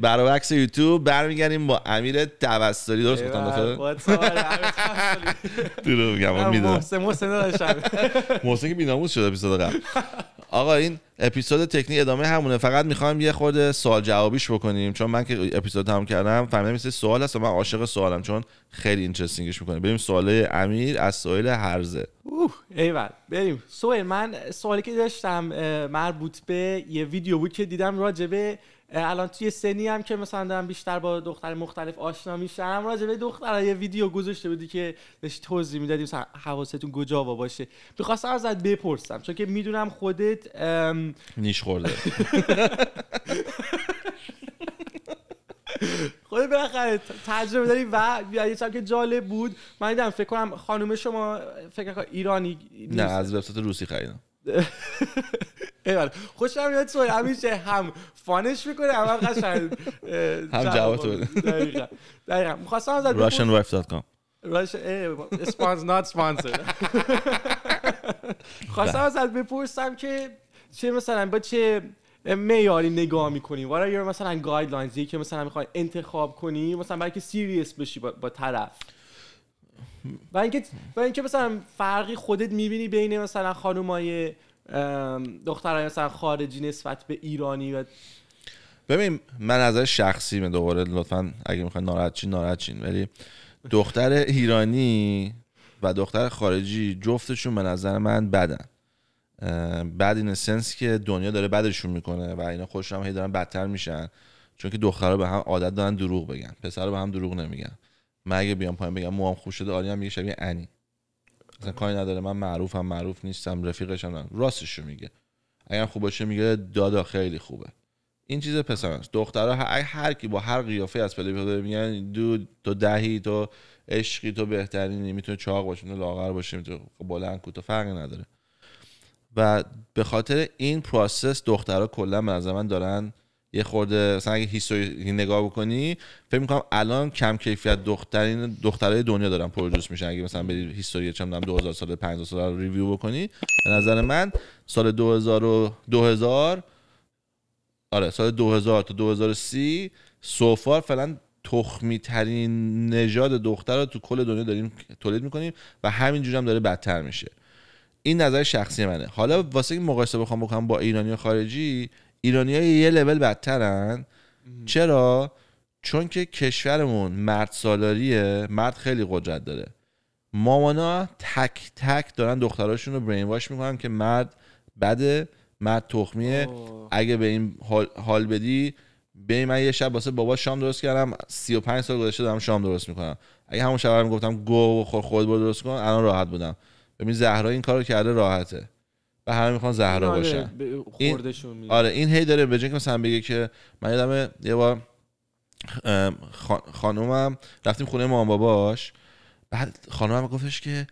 برعکس یوتیوب برمیگردیم با امیر توسلی درست گفتم آره، دروغ میگم من میدونم محسن محسن که بی‌ناموس اپیزود قبل آقا این اپیزود تکنیک ادامه همونه فقط میخوام یه خورده سوال جوابیش بکنیم چون من که اپیزود تموم کردم فهمیدم مثل سوال هست و من عاشق سوالم چون خیلی اینترستینگش میکنه بریم سوال امیر از سوال هرزه اوه ایول بریم سوال من سوالی که داشتم مربوط به یه ویدیو بود که دیدم راجبه الان توی سنی هم که مثلا دارم بیشتر با دختر مختلف آشنا میشم راجع به دخترها یه ویدیو گذاشته بودی که داشت توضیح میدادی مثلا حواستون کجا باشه میخواستم ازت بپرسم چون که میدونم خودت ام... نیش خورده خود بالاخره تجربه داری و یه که جالب بود من دیدم فکر کنم خانم شما فکر کنم ایرانی نیست. نه از وبسایت روسی خریدم ایوان خوشم میاد تو همیشه هم فانش میکنه هم هم قشنگ هم جواب تو بده دقیقاً دقیقاً اسپانس نات سپانسر خواستم ازت بپرسم که چه مثلا با چه میاری نگاه میکنی وارا یا مثلا گایدلاینزی که مثلا میخوای انتخاب کنی مثلا برای که سیریس بشی با طرف و اینکه و اینکه مثلا فرقی خودت میبینی بین مثلا خانومای دخترای مثلا خارجی نسبت به ایرانی و ببین من نظر شخصی من دوباره لطفا اگه میخواین ناراحت چین ناراحت چین ولی دختر ایرانی و دختر خارجی جفتشون به نظر من بدن بعد این سنس که دنیا داره بدشون میکنه و اینا خودشون هم هی دارن بدتر میشن چون که دخترها به هم عادت دارن دروغ بگن پسرها به هم دروغ نمیگن من اگه بیام پایین بگم موام خوش شده آریان میگه شبیه انی مثلا کاری نداره من معروفم معروف نیستم رفیقشم راستش راستشو میگه اگر خوب باشه میگه دادا خیلی خوبه این چیز پسر است دخترها هر, کی با هر قیافه از بیاد میگن دو تو دهی تو عشقی تو بهترینی میتونه چاق باشه میتونه لاغر باشه میتونه خب بلند کوتاه فرقی نداره و به خاطر این پروسس دخترها کلا به من دارن یه خورده مثلا اگه هیستوری نگاه بکنی فکر میکنم الان کم کیفیت دخترین دخترای دنیا دارن پرودوس میشن اگه مثلا بری هیستوری چند 2000 سال 5000 سال ریویو بکنی به نظر من سال 2000 و 2000 آره سال 2000 تا 2030 سوفار فعلا تخمی ترین نژاد دختر رو تو کل دنیا داریم تولید میکنیم و همینجوری هم داره بدتر میشه این نظر شخصی منه حالا واسه این مقایسه بخوام بکنم با ایرانی خارجی ایرانی های یه لول بدترن چرا چون که کشورمون مرد سالاریه مرد خیلی قدرت داره مامانا تک تک دارن دختراشون رو برین واش میکنن که مرد بده مرد تخمیه اگه به این حال, بدی به من یه شب واسه بابا شام درست کردم 35 سال گذشته دارم شام درست میکنم اگه همون شب گفتم گو خود خود برو درست کن الان راحت بودم ببین زهرا این کارو کرده راحته و همه میخوان زهرا آره، باشن خوردشون این... آره این هی داره به که مثلا بگه که من یادم یه بار خانومم رفتیم خونه مام باباش بعد خانومم گفتش که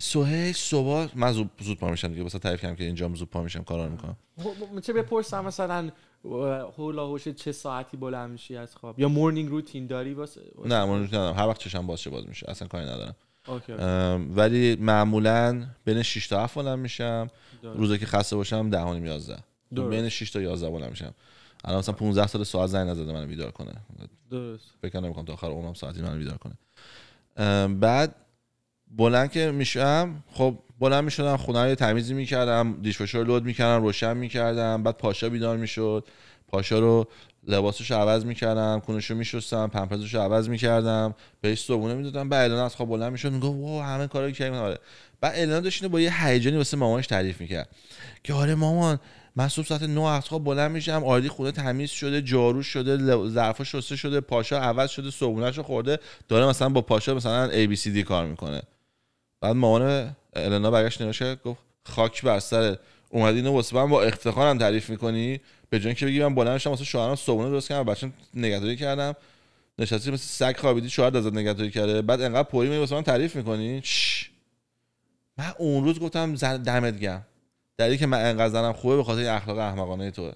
سوهی صبح من زود, زود پا میشم دیگه مثلا تعریف کنم که اینجا زود پا میشم کارا میکنم خب، چه بپرسم مثلا هولا هوش چه ساعتی بلند میشی از خواب یا مورنینگ روتین داری واسه نه مورنینگ روتین ندارم هر وقت چشم باز چه باز میشه اصلا کاری ندارم ولی معمولا بین 6 تا 7 بلند میشم روزا که خسته باشم 10 و 11 خب، بین 6 تا 11 بلند میشم الان مثلا 15 سال ساعت زنگ نزده منو بیدار کنه درست فکر نمیکنم تا آخر عمرم ساعتی منو بیدار کنه بعد بلند که میشم خب بلند میشدم خونه رو تمیزی میکردم دیشواشو رو لود میکردم روشن میکردم بعد پاشا بیدار میشد پاشا رو لباسش عوض میکردم رو میشستم رو عوض میکردم بهش صبونه میدادم بعد الان از خواب بلند میشد میگفت واو همه کارا که کردیم آره بعد الان داشت با یه هیجانی واسه مامانش تعریف میکرد که آره مامان من صبح ساعت 9 از خواب بلند میشم آردی خونه تمیز شده جارو شده ظرفا شسته شده پاشا عوض شده صبونهش رو خورده داره مثلا با پاشا مثلا ABCD کار میکنه بعد مامان النا برگشت نوشه گفت خاک بر سر اومدی اینو واسه من با افتخارم تعریف میکنی به جای اینکه بگی من بلند شدم واسه شوهرم صبحونه درست کردم بچه نگهداری کردم نشستی مثل سگ خوابیدی شوهر ازت نگهداری کرده بعد انقدر پوری میگی واسه من تعریف میکنی چش. من اون روز گفتم دمت گرم دلیلی که من انقدر زنم خوبه به خاطر اخلاق احمقانه تو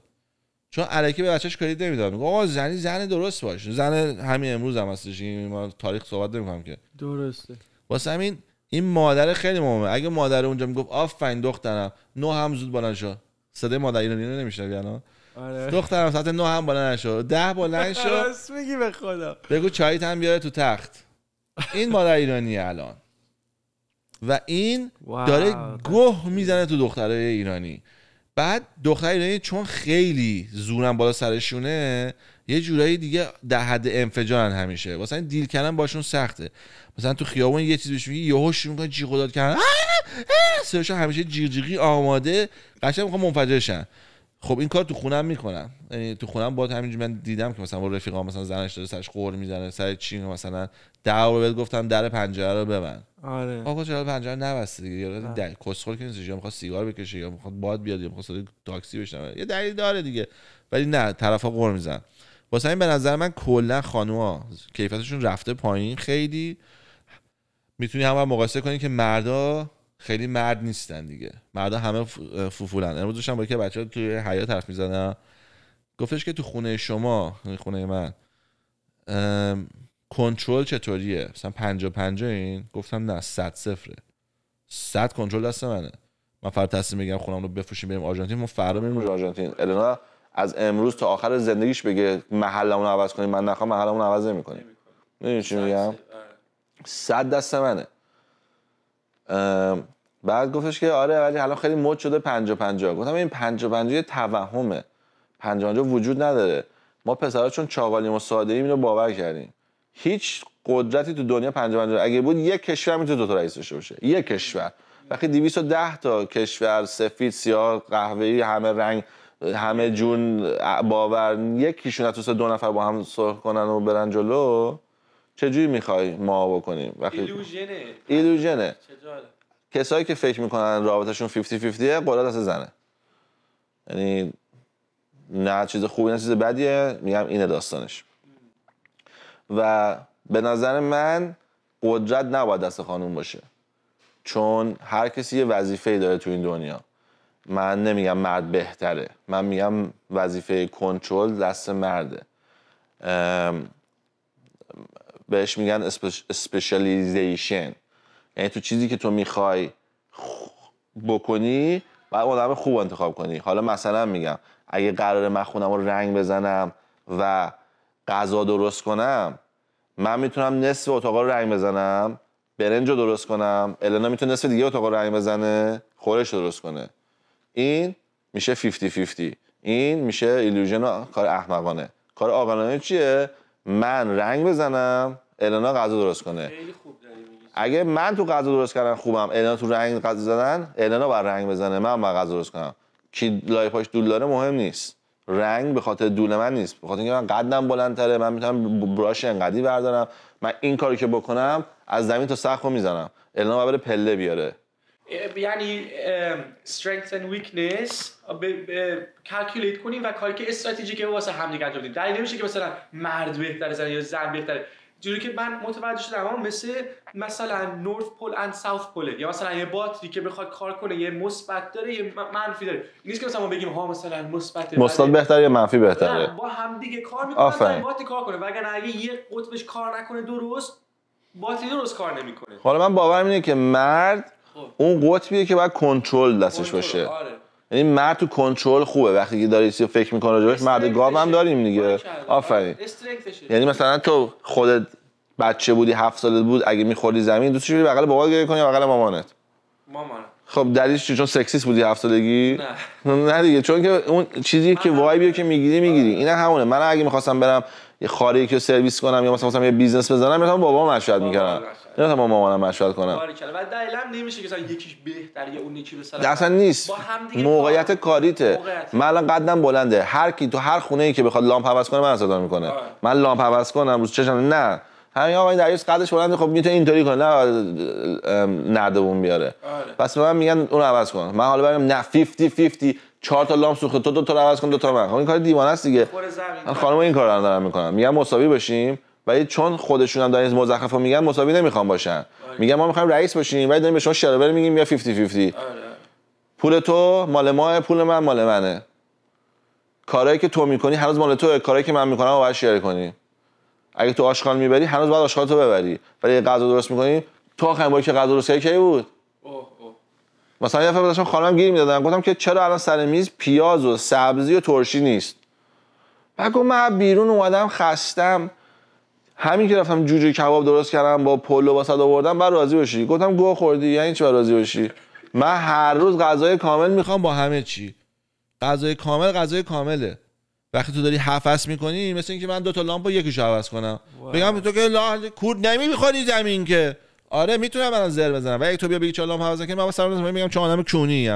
چون علکی به بچهش کاری نمیداد میگه آقا زنی زن درست باش زن همین امروز هم هستش ما تاریخ صحبت نمیکنم که درسته واسه همین این مادر خیلی مهمه اگه مادر اونجا میگفت آفرین دخترم نو هم زود بالا شو صدای مادر ایرانی رو نمیشنوی الان آره دخترم ساعت 9 هم بالا نشو ده بالا نشو راست میگی به خدا بگو چایت هم بیاره تو تخت این مادر ایرانی الان و این داره گوه میزنه تو دخترای ایرانی بعد دختر ایرانی چون خیلی زورم بالا سرشونه یه جورایی دیگه در حد انفجارن همیشه مثلا دیل کردن باشون سخته مثلا تو خیابون یه چیز بهش میگی یهو شروع میکنن جیغ داد کردن سرش همیشه جیغ جیغی آماده قشنگ میخوان منفجرشن خب این کار تو خونم میکنم یعنی تو خونم با همینجوری من دیدم که مثلا با رفیقا مثلا زنش داره سرش قور میزنه سر چین مثلا در بهت گفتم در پنجره رو ببن آره آقا چرا پنجره نبسته دیگه یا در کسخور که نیست میخواد سیگار بکشه یا میخواد باد بیاد یا میخواد تاکسی بشه یه دلیل داره دیگه ولی نه طرفا قور میزن واسه این به نظر من کلا خانوما کیفیتشون رفته پایین خیلی میتونی هم, هم مقایسه کنی که مردا خیلی مرد نیستن دیگه مردا همه فوفولن امروز داشتم با که بچه ها توی حیات حرف میزنم گفتش که تو خونه شما خونه من کنترل چطوریه مثلا پنجا پنجا این گفتم نه صد صفره صد کنترل دست منه من فردا تصمیم میگم خونم رو بفروشیم بریم آرژانتین ما فردا میریم آرژانتین النا از امروز تا آخر زندگیش بگه محلمون عوض کنیم من نخوام محلمون عوض نمیکنیم میدونی چی میگم آره. صد دست منه بعد گفتش که آره ولی حالا خیلی مد شده 50 50 گفتم این 50 50 یه توهمه 50 50 وجود نداره ما پسرا چون چاقالیم و ساده ایم اینو باور کردیم هیچ قدرتی تو دنیا 50 50 اگه بود یک کشور میتونه دو تا رئیس داشته باشه یک کشور وقتی 210 تا کشور سفید سیاه قهوه‌ای همه رنگ همه جون باور یکیشون از دو نفر با هم صلح کنن و برن جلو چجوری میخوای ما بکنیم وقتی ایلوژنه ایلوژنه کسایی که فکر میکنن رابطهشون 50 50 قرار دست زنه یعنی نه چیز خوبی نه چیز بدیه میگم اینه داستانش و به نظر من قدرت نباید دست خانوم باشه چون هر کسی یه وظیفه داره تو این دنیا من نمیگم مرد بهتره من میگم وظیفه کنترل دست مرده بهش میگن اسپشالیزیشن یعنی تو چیزی که تو میخوای بکنی باید آدم خوب انتخاب کنی حالا مثلا میگم اگه قرار من خونم رو رنگ بزنم و غذا درست کنم من میتونم نصف اتاق رو رنگ بزنم برنج رو درست کنم النا میتونه نصف دیگه اتاق رو رنگ بزنه خورش رو درست کنه این میشه 50 50 این میشه ایلوژن کار احمقانه کار آقلانه چیه من رنگ بزنم النا غذا درست کنه اگه من تو غذا درست کردن خوبم النا تو رنگ غذا زدن النا بر رنگ بزنه من با غذا درست کنم کی لای پاش دول داره مهم نیست رنگ به خاطر دول من نیست به خاطر اینکه من قدم بلندتره من میتونم براش انقدی بردارم من این کاری که بکنم از زمین تا سقف میزنم النا بره پله بیاره یعنی strength and weakness کلکیلیت کنیم و کاری که استراتژی که واسه همدیگه انجام داریم دلیل نمیشه که مثلا مرد بهتره زن یا زن بهتره جوری که من متوجه شدم اما مثل مثلا نورث پول اند ساوت پول یا مثلا یه باتری که بخواد کار کنه یه مثبت داره یه منفی داره نیست که مثلا ما بگیم ها مثلا مثبت بله. مثبت بهتره یا منفی بهتره با هم دیگه کار میکنه باتری کار کنه وگرنه اگه یه قطبش کار نکنه درست باتری درست کار نمیکنه حالا من باورم اینه که مرد خب. اون قطبیه که باید کنترل دستش باشه آره. یعنی مرد تو کنترل خوبه وقتی که داری فکر میکنه راجبش مرد گاو هم داریم دیگه آره، آره. آفرین یعنی مثلا تو خودت بچه بودی هفت سالت بود اگه میخوردی زمین دوستش بری بغل بابا گریه کنی بغل مامانت مامانت خب دلیلش چون سکسیس بودی هفت سالگی نه نه دیگه چون که اون چیزی که وایبیو که میگیری میگیری اینا همونه من اگه میخواستم برم یه خاری که سرویس کنم یا مثلا یه بیزنس بزنم مثلا بابا مشورت میکردم نه با مامانم مشورت کنم و آره، دلیل نمیشه که مثلا یکیش بهتره یا اون یکی مثلا اصلا نیست موقعیت کاریته موقعیت. من الان قدم بلنده هر کی تو هر خونه ای که بخواد لامپ عوض کنه من صدا میکنه آه. من لامپ عوض کنم روز چشم نه همین آقا این دریوس قدش بلنده خب میتونه اینطوری کنه نه نردبون بیاره آره. پس من میگن اون عوض کن من حالا برم نه 50 50 چهار تا لامپ سوخته تو دو تا عوض کن دو تا من خب این کار دیوانه است دیگه خانم این کارو دارم میکنم میگم مساوی بشیم ولی چون خودشون هم دارن مزخرف میگن مساوی نمیخوان باشن آره. میگن ما میخوایم رئیس باشیم ولی داریم به شما شرابر میگیم یا 50 50 آره. پول تو مال ما پول من مال منه کاری که تو میکنی هنوز مال توه کاری که من میکنم باید شیر کنی اگه تو آشغال میبری هنوز باید آشغال تو ببری ولی غذا درست میکنی تو آخرین باری که غذا درست کی بود اوه اوه. مثلا یه داشتم خانم گیر میدادن گفتم که چرا الان سر میز پیاز و سبزی و ترشی نیست بعد من بیرون اومدم خستم همین که رفتم جوجه کباب درست کردم با پلو واسه آوردم بعد راضی بشی گفتم گوه خوردی یعنی چی راضی بشی من هر روز غذای کامل میخوام با همه چی غذای کامل غذای کامله وقتی تو داری حفظ میکنی مثل اینکه من دو تا لامپو یکیشو عوض کنم بگم تو که لاه کور نمیخوری زمین که آره میتونم من زر بزنم ولی تو بیا بگی چالام لامپ عوض کنم من میگم چون آدم کونی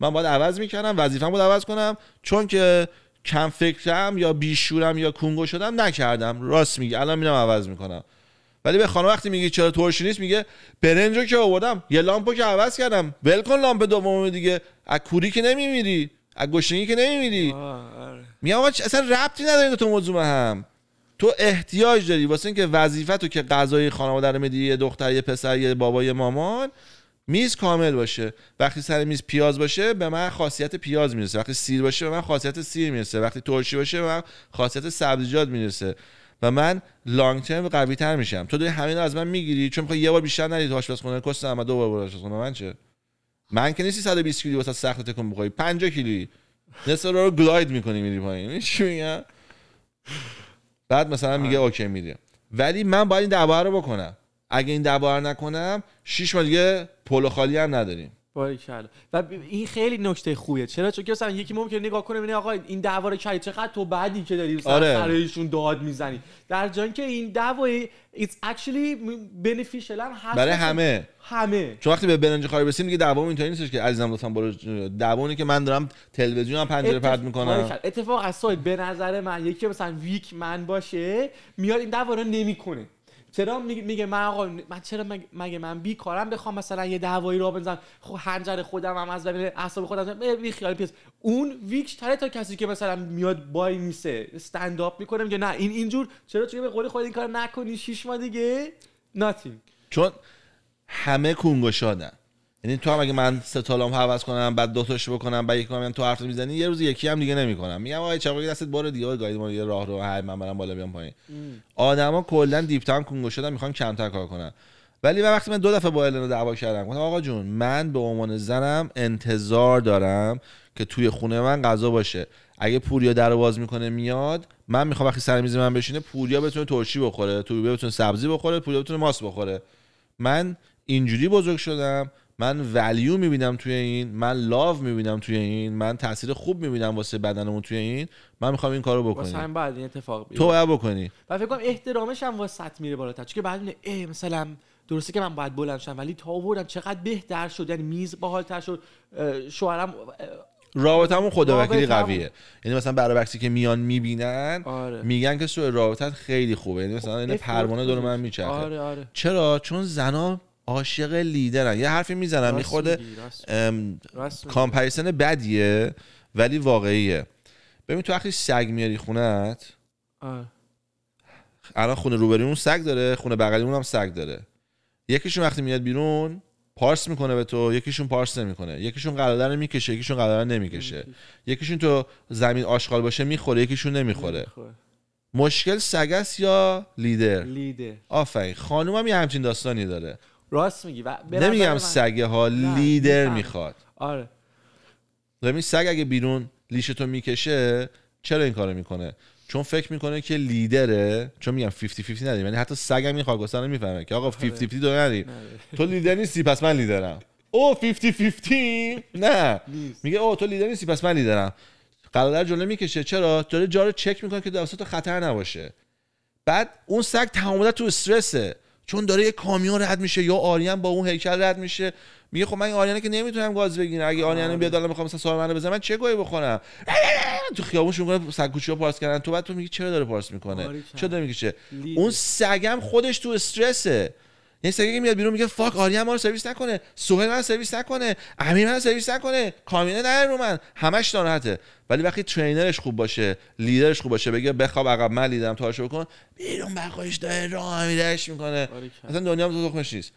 من باید عوض میکردم وظیفم بود عوض کنم چون که کم فکرم یا بیشورم یا کونگو شدم نکردم راست میگی الان میرم عوض میکنم ولی به خانم وقتی میگی چرا ترشی نیست میگه رو که آوردم یه لامپو که عوض کردم ول کن لامپ دوم دیگه از کوری که نمیمیری از گشنگی که نمیمیری آره. میگم اصلا ربطی نداره تو موضوع هم تو احتیاج داری واسه اینکه وظیفه تو که غذای خانواده رو میدی یه دختر یه پسر یه بابا مامان میز کامل باشه وقتی سر میز پیاز باشه به من خاصیت پیاز میرسه وقتی سیر باشه به من خاصیت سیر میرسه وقتی ترشی باشه به من خاصیت سبزیجات میرسه و من لانگ ترم قوی تر میشم تو داری همین از من میگیری چون میخوای یه بار بیشتر نری تو آشپزخونه کست اما دو بار برو آشپزخونه من چه من که نیستی 120 کیلو واسه سخت تکون میخوای 50 کیلویی نصف رو گلاید میکنی میری پایین بعد مثلا میگه آره. اوکی میری ولی من باید این دعوا رو بکنم اگه این دبار نکنم 6 ماه دیگه پلو خالی هم نداریم باریکلا و این خیلی نکته خوبیه چرا چون که مثلا یکی ممکنه نگاه کنه ببینه آقا این دعوا رو کردی چقدر تو بعدی که داری مثلا آره. برایشون داد میزنی در جایی که این دعوای ایتس actually beneficial هم هست برای همه همه چون وقتی به برنج خاری رسیم میگه دعوام اینطوری نیستش که عزیزم لطفا برو دعوا که من دارم هم پنجره اتف... پرد میکنم آره، اتفاق اصلا به نظر من یکی مثلا ویک من باشه میاد این دعوا رو نمیکنه چرا میگه من آقا من چرا مگه من بیکارم بخوام مثلا یه دعوایی رو بنزنم خب خودم هم از بین اعصاب خودم بی خیال پیس اون ویکش تره تا کسی که مثلا میاد بای میسه استند اپ میکنه میگه نه این اینجور چرا چون به قول خود این کار نکنی شیش ما دیگه ناتینگ چون همه کونگوشادن یعنی تو هم اگه من سه تالام حواس کنم بعد دو تاش بکنم بعد یکم یعنی تو حرف میزنی یه روز یکی هم دیگه نمیکنم میگم آقا چاقی دستت بار دیگه گاید ما یه راه رو هر من بالا بیام پایین آدما کلا دیپ تام کونگو شدن میخوان کمتر کار کنن ولی من وقتی من دو دفعه با النا دعوا کردم گفتم آقا جون من به عنوان زنم انتظار دارم که توی خونه من غذا باشه اگه پوریا در باز میکنه میاد من میخوام وقتی سر میز من بشینه پوریا بتونه ترشی بخوره تو بتونه سبزی بخوره پوریا بتونه ماست بخوره من اینجوری بزرگ شدم من ولیو میبینم توی این من لاو میبینم توی این من تاثیر خوب میبینم واسه بدنمون توی این من میخوام این کارو بکنم واسه بعد این اتفاق بیفته تو باید بکنی و فکر کنم احترامش هم واسه میره بالاتر چون که بعد اون مثلا درسته که من باید بلند شم ولی تا آوردم چقدر بهتر شد یعنی میز باحالتر شد شوهرم رابطمون خدا وکیلی قویه یعنی مثلا برای که میان میبینن آره. میگن که سوء رابطت خیلی خوبه یعنی مثلا این خب، پروانه دور من میچرخه آره آره. چرا چون زنا عاشق لیدرن یه حرفی میزنم میخورده کامپریسن بدیه ولی واقعیه ببین تو وقتی سگ میاری خونت الان خونه اون سگ داره خونه اون هم سگ داره یکیشون وقتی میاد بیرون پارس میکنه به تو یکیشون پارس نمیکنه یکیشون قلاده نمیکشه یکیشون قلاده نمیکشه یکیشون تو زمین آشغال باشه میخوره یکیشون نمیخوره مشکل سگس یا لیدر لیدر آفرین خانومم یه همچین داستانی داره راست میگی و نمیگم سگه ها لیدر میخواد آره ببین سگ اگه بیرون لیشتو میکشه چرا این کارو میکنه چون فکر میکنه که لیدره چون میگم 50 50 نداریم یعنی حتی سگم این رو میفهمه که آقا 50 50 دو تو لیدر نیستی پس من لیدرم او 50 50 نه میگه او تو لیدر نیستی پس من لیدرم در جلو میکشه چرا داره جارو چک میکنه که تو خطر نباشه بعد اون سگ تمام تو استرسه چون داره یه کامیون رد میشه یا آریان با اون هیکل رد میشه میگه خب من این آریانه که نمیتونم گاز بگیرم اگه آره. آریانه بیاد الان میخوام مثلا سوار منو بزنه من چه گویی بخونم تو خیابون شروع کنه سگکوچیو پارس کردن تو بعد تو میگی چرا داره پارس میکنه آره، چرا داره میگه اون سگم خودش تو استرسه یه سگی میاد بیرون میگه فاک آریا ما رو سرویس نکنه سوهل من سرویس نکنه امیر من سرویس نکنه کامینه نه رو من همش ناراحته ولی وقتی ترینرش خوب باشه لیدرش خوب باشه بگه بخواب عقب من تو هاشو بکن بیرون بخوش داره راه میدهش میکنه اصلا دنیا تو تخمش نیست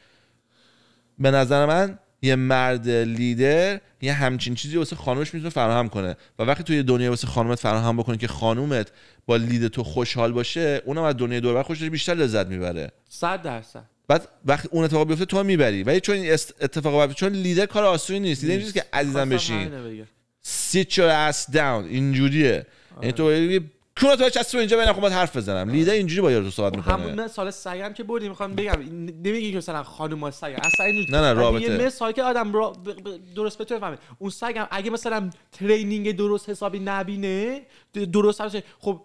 به نظر من یه مرد لیدر یه همچین چیزی واسه خانومش میتونه فراهم کنه و وقتی توی دنیا واسه خانومت فراهم بکنه که خانومت با لید تو خوشحال باشه اونم از دنیای دوربر خوشش بیشتر لذت میبره 100 درصد بعد وقتی اون اتفاق بیفته تو میبری ولی چون این اتفاق بیفته چون لیدر کار آسونی نیست لیدر نیست که عزیزم بشین سی یور اس داون اینجوریه یعنی تو آره. کونه تو چسب اینجا ببینم خب حرف بزنم آره. لیدر اینجوری با یارو تو صحبت میکنه همون سال سگم که بردی میخوام بگم نمیگی که مثلا خانم سگ اصلا اینجوری نه نه رابطه یه مثال که آدم را درست بفهمه اون سگم اگه مثلا ترینینگ درست حسابی نبینه درست خب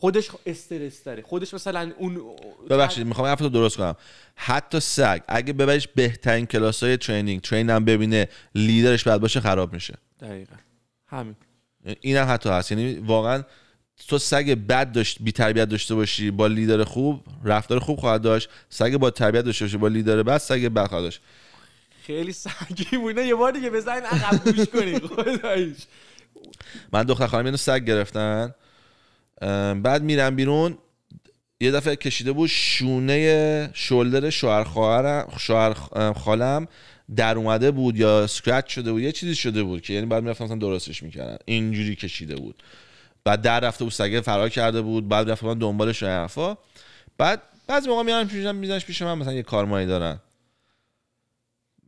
خودش استرس داره خودش مثلا اون ببخشید میخوام رو درست کنم حتی سگ اگه ببریش بهترین کلاس های ترینینگ ترین هم ببینه لیدرش بعد باشه خراب میشه دقیقا همین این حتی هست یعنی واقعا تو سگ بد داشت بی تربیت داشته باشی با لیدر خوب رفتار خوب خواهد داشت سگ با تربیت داشته باشی با لیدر بد سگ بد خواهد داشت خیلی اینا یه بار دیگه بزنین عقب کنی من دختر خانم اینو سگ گرفتن بعد میرم بیرون یه دفعه کشیده بود شونه شولدر شوهر خواهرم شوهر خالم در اومده بود یا سکرچ شده بود یه چیزی شده بود که یعنی بعد میرفتم مثلا درستش میکردن اینجوری کشیده بود بعد در رفته بود سگه فرار کرده بود بعد رفتم دنبالش حرفا بعد بعضی موقع میارم پیشم پیش من مثلا یه کارمایی دارن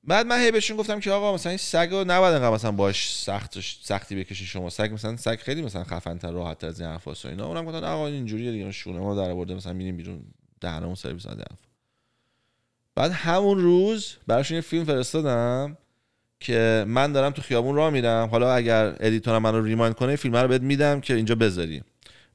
بعد من هی بهشون گفتم که آقا مثلا این سگ رو نباید انقدر مثلا باش سخت سختی بکشی شما سگ مثلا سگ خیلی مثلا خفن تر راحت تر از این حفاظ و اینا اونم گفتن آقا اینجوری دیگه شونه ما در آورده مثلا میریم بیرون دهنمون سرویس نده بعد همون روز براشون یه فیلم فرستادم که من دارم تو خیابون راه میرم حالا اگر ادیتورم منو ریمایند کنه فیلم رو بهت میدم که اینجا بذاری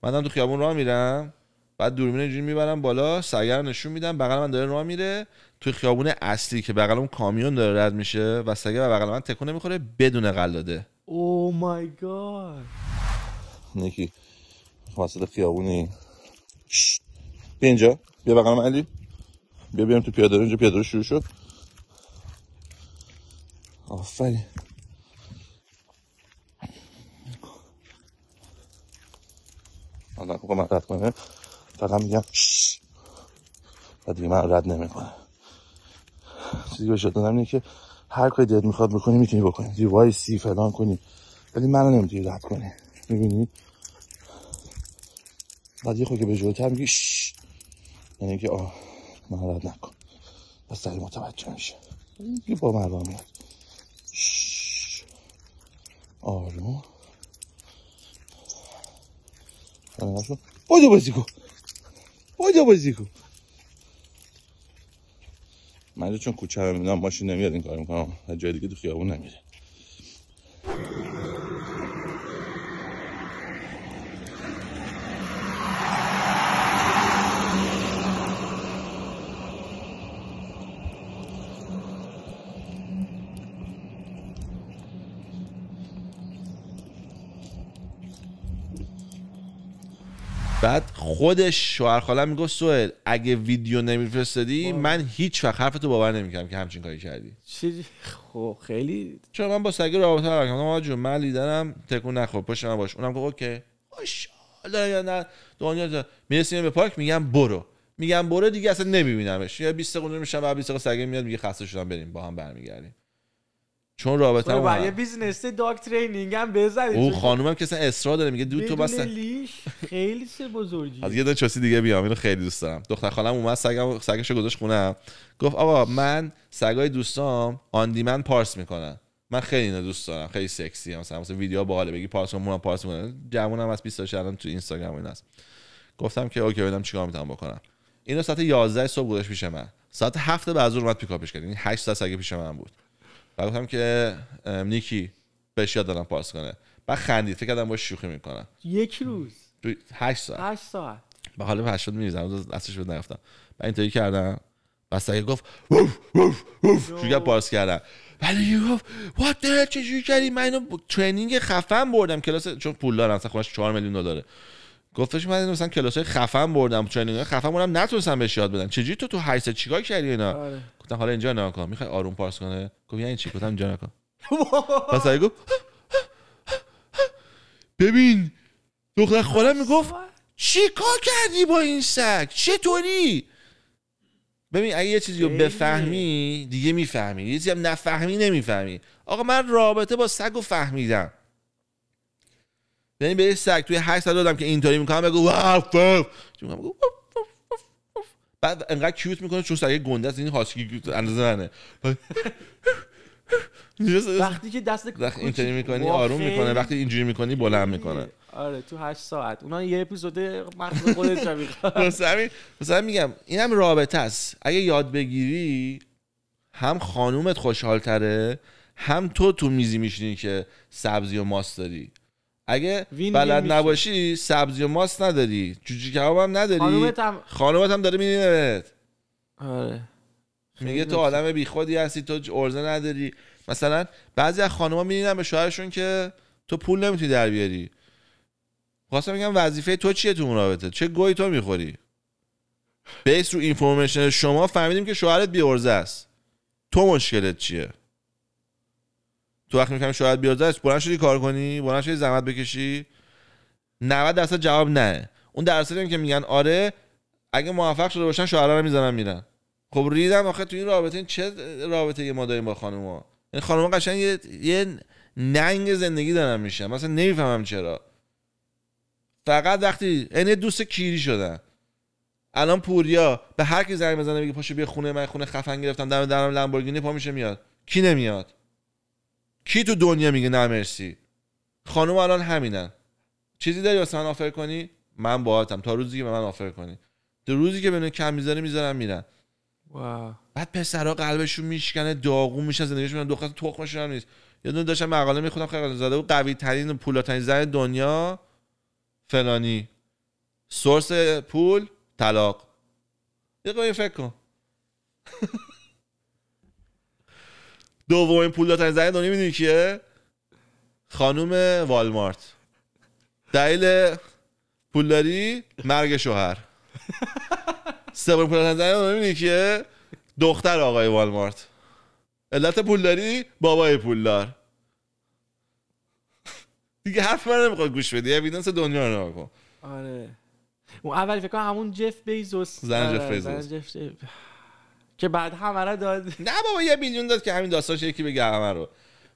من دارم تو خیابون راه میرم بعد دوربین اینجوری میبرم بالا سگر نشون میدم بغل من داره راه میره توی خیابون اصلی که بغل اون کامیون داره رد میشه و سگه و بغل من تکونه میخوره بدون قلاده او مای گاد یکی وسط خیابونی بیا اینجا بیا بغل من علی بیا بیام تو پیاده اینجا پیاده شروع شد آفرین حالا من رد کنه فقط میگم و دیگه من رد نمیکنم چیزی بشه دادم اینه که هر کاری دلت میخواد بکنی میتونی بکنی وای سی فلان کنی ولی منو نمیتونی رد کنی میبینی بعد یه خود که به جلوتر میگی شش یعنی که آه من رد نکن بس سری متوجه میشه یه با مردم میاد آروم آره، بازی کن بازی کن من چون کوچه هم ماشین نمیاد این کار میکنم جای دیگه تو خیابون نمیره خودش شوهر خاله میگفت سوهل اگه ویدیو نمیفرستادی من هیچ وقت حرفتو باور نمیکردم که همچین کاری کردی چی خب خیلی چون من با سگ رابطه دارم کردم من لیدرم تکون نخور پشت من باش اونم گفت اوکی یا نه دنیا میرسیم به پارک میگم برو میگم برو دیگه اصلا نمیبینمش یا 20 سقون میشم و 20 سقون سگ میاد میگه خسته شدم بریم با هم برمیگردیم چون رابطه خب، هم برای بیزنس داگ ترینینگ هم بزنید اون خانومم که اصلا اصرار داره میگه دو تو بس خیلی سه بزرگی از یه دونه چاسی دیگه بیام اینو خیلی دوست دارم دختر خاله‌م اومد سگم سگشو گذاشت خونه گفت آقا من سگای دوستام آن دیمن پارس میکنن من خیلی اینو دوست دارم خیلی سکسی هم مثلا ویدیو باحاله بگی پارس مون پارس مون جوونم از 20 سال الان تو اینستاگرام این است گفتم که اوکی ببینم چیکار میتونم بکنم اینو ساعت 11 صبح گذاشت پیش من ساعت 7 بعد از ظهر اومد پیکاپش کرد یعنی 8 ساعت سگ پیش من بود و گفتم که نیکی بهش یاد دادم پاس کنه بعد خندید فکر کردم با شوخی میکنم یک روز تو 8 ساعت 8 ساعت به حال 80 میریزم دستش بد نرفتم بعد اینطوری کردم بس اگه گفت اوف اوف اوف شوگر پارس کردم ولی یو گفت وات چجوری کردی من ترنینگ خفن بردم کلاس چون پول دارم مثلا خودش 4 میلیون دلاره گفتش من مثلا کلاسای خفن بردم ترنینگ خفن بردم نتونستم بهش یاد بدم چجوری تو تو چیکار کردی اینا آره. گفتم حالا اینجا نه کن میخوای آروم پارس کنه گفت یعنی چی گفتم اینجا نه کن پس گفت ببین دختر خاله میگفت چیکار کردی با این سگ چطوری ببین اگه یه چیزی رو بفهمی دیگه میفهمی یه چیزی هم نفهمی نمیفهمی آقا من رابطه با سگ رو فهمیدم یعنی به سگ توی 8 دادم که اینطوری میکنم بگو وف وف بعد انقدر کیوت میکنه چون سگ گنده است این هاسکی اندازه منه وقتی که دست اینطوری میکنی آروم میکنه وقتی اینجوری میکنی بلند میکنه آره تو 8 ساعت اونا یه اپیزود مخصوص خودت میخواد مثلا میگم این هم رابطه است اگه یاد بگیری هم خانومت تره هم تو تو میزی میشینی که سبزی و ماست داری اگه بلد نباشی سبزی و ماست نداری جوجه کباب هم نداری خانومت هم, داره میدینه آره میگه تو آدم بیخودی هستی تو ارزه نداری مثلا بعضی از خانوما میدینن به شوهرشون که تو پول نمیتونی در بیاری خواستم میگم وظیفه تو چیه تو اون رابطه چه گوی تو میخوری بیس رو اینفورمیشن شما فهمیدیم که شوهرت بی ارزه است تو مشکلت چیه تو وقتی میگم شاید بیاد دست بلند شدی کار کنی بلند شدی زحمت بکشی 90 درصد جواب نه اون درصدی که میگن آره اگه موفق شده باشن شوهرها رو میزنن میرن خب ریدم آخه تو این رابطه این چه رابطه یه ما داریم با خانوما این یعنی خانوما قشنگ یه،, یه ننگ زندگی دارن میشن مثلا نمیفهمم چرا فقط وقتی یعنی دوست کیری شدن الان پوریا به هر کی زنگ بزنه میگه پاشو بیا خونه من خونه خفن گرفتم دم درم لامبورگینی پا میشه میاد کی نمیاد کی تو دنیا میگه نه مرسی خانم الان همینن چیزی داری واسه من آفر کنی من باهاتم تا روزی که به من آفر کنی در روزی که به کم میذاره میذارن میرن واو. بعد پسرها قلبشون میشکنه داغون میشن زندگیش میرن دختر تخمشون هم نیست یه دونه داشتم مقاله میخونم خیلی زده و قوی ترین و پولاترین زن دنیا فلانی سورس پول طلاق یه فکر کن دومین پول دادن زن دنیا میدونی کیه خانوم والمارت دلیل پولداری مرگ شوهر سومین پول دادن زن دنیا میدونی کیه دختر آقای والمارت علت پولداری بابای پولدار دیگه حرف من نمیخواد گوش بدی اویدنس دنیا رو نگاه کن آره اون اول فکر کنم همون جف بیزوس زن جف آره، بیزوس که بعد همه داد نه بابا یه میلیون داد که همین داستانش یکی بگه همه رو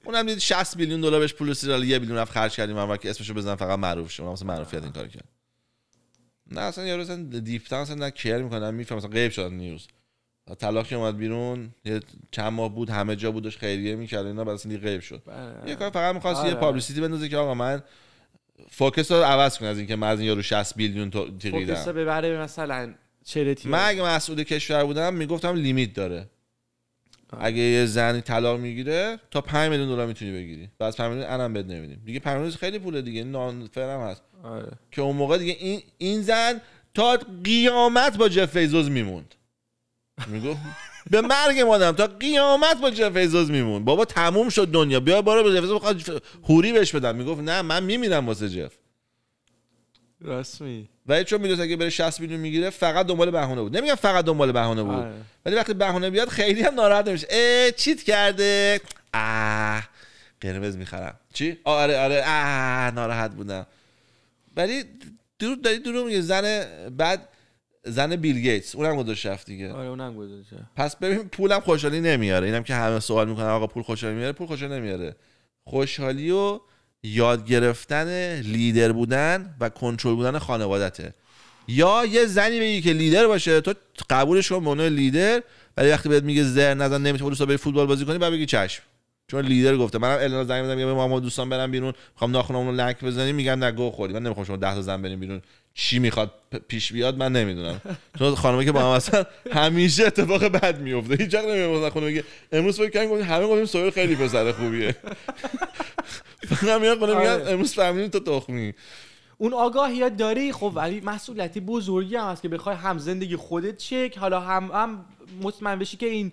اونم دید 60 میلیون دلار بهش پول سیرال یه میلیون رفت خرج کردیم اونور که اسمشو بزنن فقط معروف شه اونم معروفیت این کارو کرد نه اصلا یارو اصلا دیپ تاون اصلا کیر میکنه میفهم مثلا غیب شد نیوز طلاق که اومد بیرون یه چند ماه بود همه جا بودش خیریه میکرد اینا بعد اصلا غیب شد بره. یه کار فقط میخواست آره. یه پابلیسیتی بندازه که آقا من فوکس رو عوض کن از اینکه من از این یارو 60 میلیون تیغیدم فوکس رو ببره مثلا چرتی من اگه مسئول کشور بودم میگفتم لیمیت داره اگه یه زنی طلاق میگیره تا 5 میلیون دلار میتونی بگیری بعد 5 میلیون انم بد نمیدیم دیگه 5 خیلی پوله دیگه نان فرم هست آره. که اون موقع دیگه این این زن تا قیامت با جف فیزوز میموند میگو به مرگ مادم تا قیامت با جف فیزوز میموند بابا تموم شد دنیا بیا بارا به جف فیزوز بخواد هوری بهش بدم میگفت نه من میمیرم واسه جف رسمی ولی چون میدونست اگه بره 60 میلیون میگیره فقط دنبال بهونه بود نمیگم فقط دنبال بهونه بود آره. ولی وقتی بهونه بیاد خیلی هم ناراحت نمیشه ای چیت کرده آه قرمز میخرم چی آره آره آه ناراحت بودم ولی دور داری درو میگه زن بعد زن بیل گیتس اونم گذاشت رفت دیگه آره اونم گذاشت پس ببین پولم خوشحالی نمیاره اینم که همه سوال میکنن آقا پول خوشحالی میاره پول خوشحالی نمیاره خوشحالی و یاد گرفتن لیدر بودن و کنترل بودن خانوادته یا یه زنی بگی که لیدر باشه تو قبولش کن به لیدر ولی وقتی بهت میگه زر نزن نمیتونی دوست بری فوتبال بازی کنی بعد بگی چشم چون لیدر گفته منم الان زنگ میزنم میگم ما دوستان برم بیرون میخوام ناخنمون رو لک بزنیم میگم نه گو خوری من نمیخوام شما 10 تا زن بریم بیرون چی میخواد پیش بیاد من نمیدونم چون خانمه که با هم اصلا همیشه اتفاق بد میفته هیچ وقت نمیگم خانم میگه امروز فکر کردم همه گفتیم سویل خیلی پسر خوبیه من میاد خانم میگم امروز فهمیدین تو تخمی اون آگاهی داری خب ولی مسئولیتی بزرگی هم هست که بخوای هم زندگی خودت چک حالا هم هم مطمئن بشی که این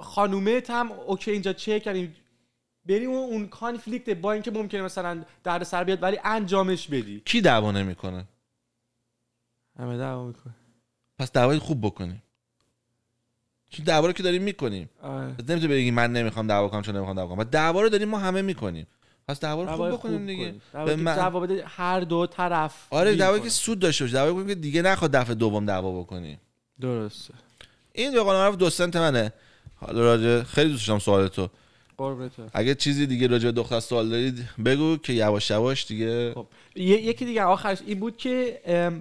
خانومه هم اوکی اینجا چه کردیم بریم اون کانفلیکت با اینکه ممکنه مثلا درد سر بیاد ولی انجامش بدی کی دعوا نمیکنه همه دعوا میکنه پس دعوای خوب بکنیم چون دعوا رو که داریم میکنیم آره. نمیتونی بگی من نمیخوام دعوا کنم چون نمیخوام دعوا کنم دعوا رو داریم ما همه میکنیم پس دعوا رو خوب بکنیم دیگه به من... هر دو طرف آره دعوایی که سود داشته باشه دعوایی که دیگه نخواد دفعه دوم دعوا بکنیم درسته این به قول دو سنت منه حالا راجع خیلی دوست داشتم سوال تو اگه چیزی دیگه راجع به دختر سوال دارید بگو که یواش یواش دیگه خب. یکی دیگه آخرش این بود که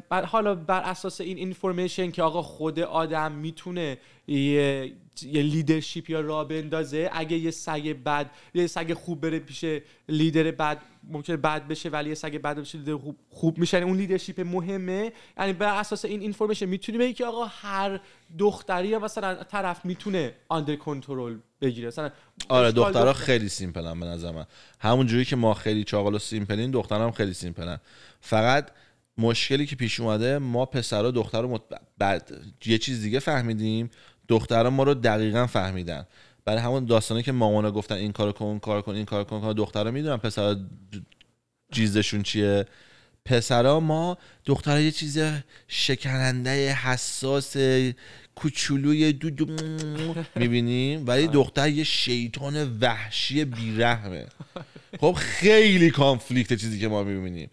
بر حالا بر اساس این اینفورمیشن که آقا خود آدم میتونه یه, یه لیدرشیپ یا را بندازه اگه یه سگ بد یه سگ خوب بره پیش لیدر بد ممکنه بد بشه ولی یه سگ بد بشه لیدر خوب خوب میشه. یعنی اون لیدرشیپ مهمه یعنی بر اساس این اینفورمیشن میتونی بگی که آقا هر دختری یا مثلا طرف میتونه آندر کنترل بگیره مثلا آره دخترها خیلی سیمپلن به نظر من همون جوری که ما خیلی چاقال و سیمپلین هم خیلی سیمپلن فقط مشکلی که پیش اومده ما پسرا دختر بعد یه چیز دیگه فهمیدیم دخترها ما رو دقیقا فهمیدن برای همون داستانی که مامانا گفتن این کارو کن کار کن این کارو کن کار دخترا میدونن پسرا چیزشون چیه پسرا ما دخترا یه چیز شکننده حساس کوچولوی دو میبینیم ولی آره. دختر یه شیطان وحشی بیرحمه خب خیلی کانفلیکت چیزی که ما میبینیم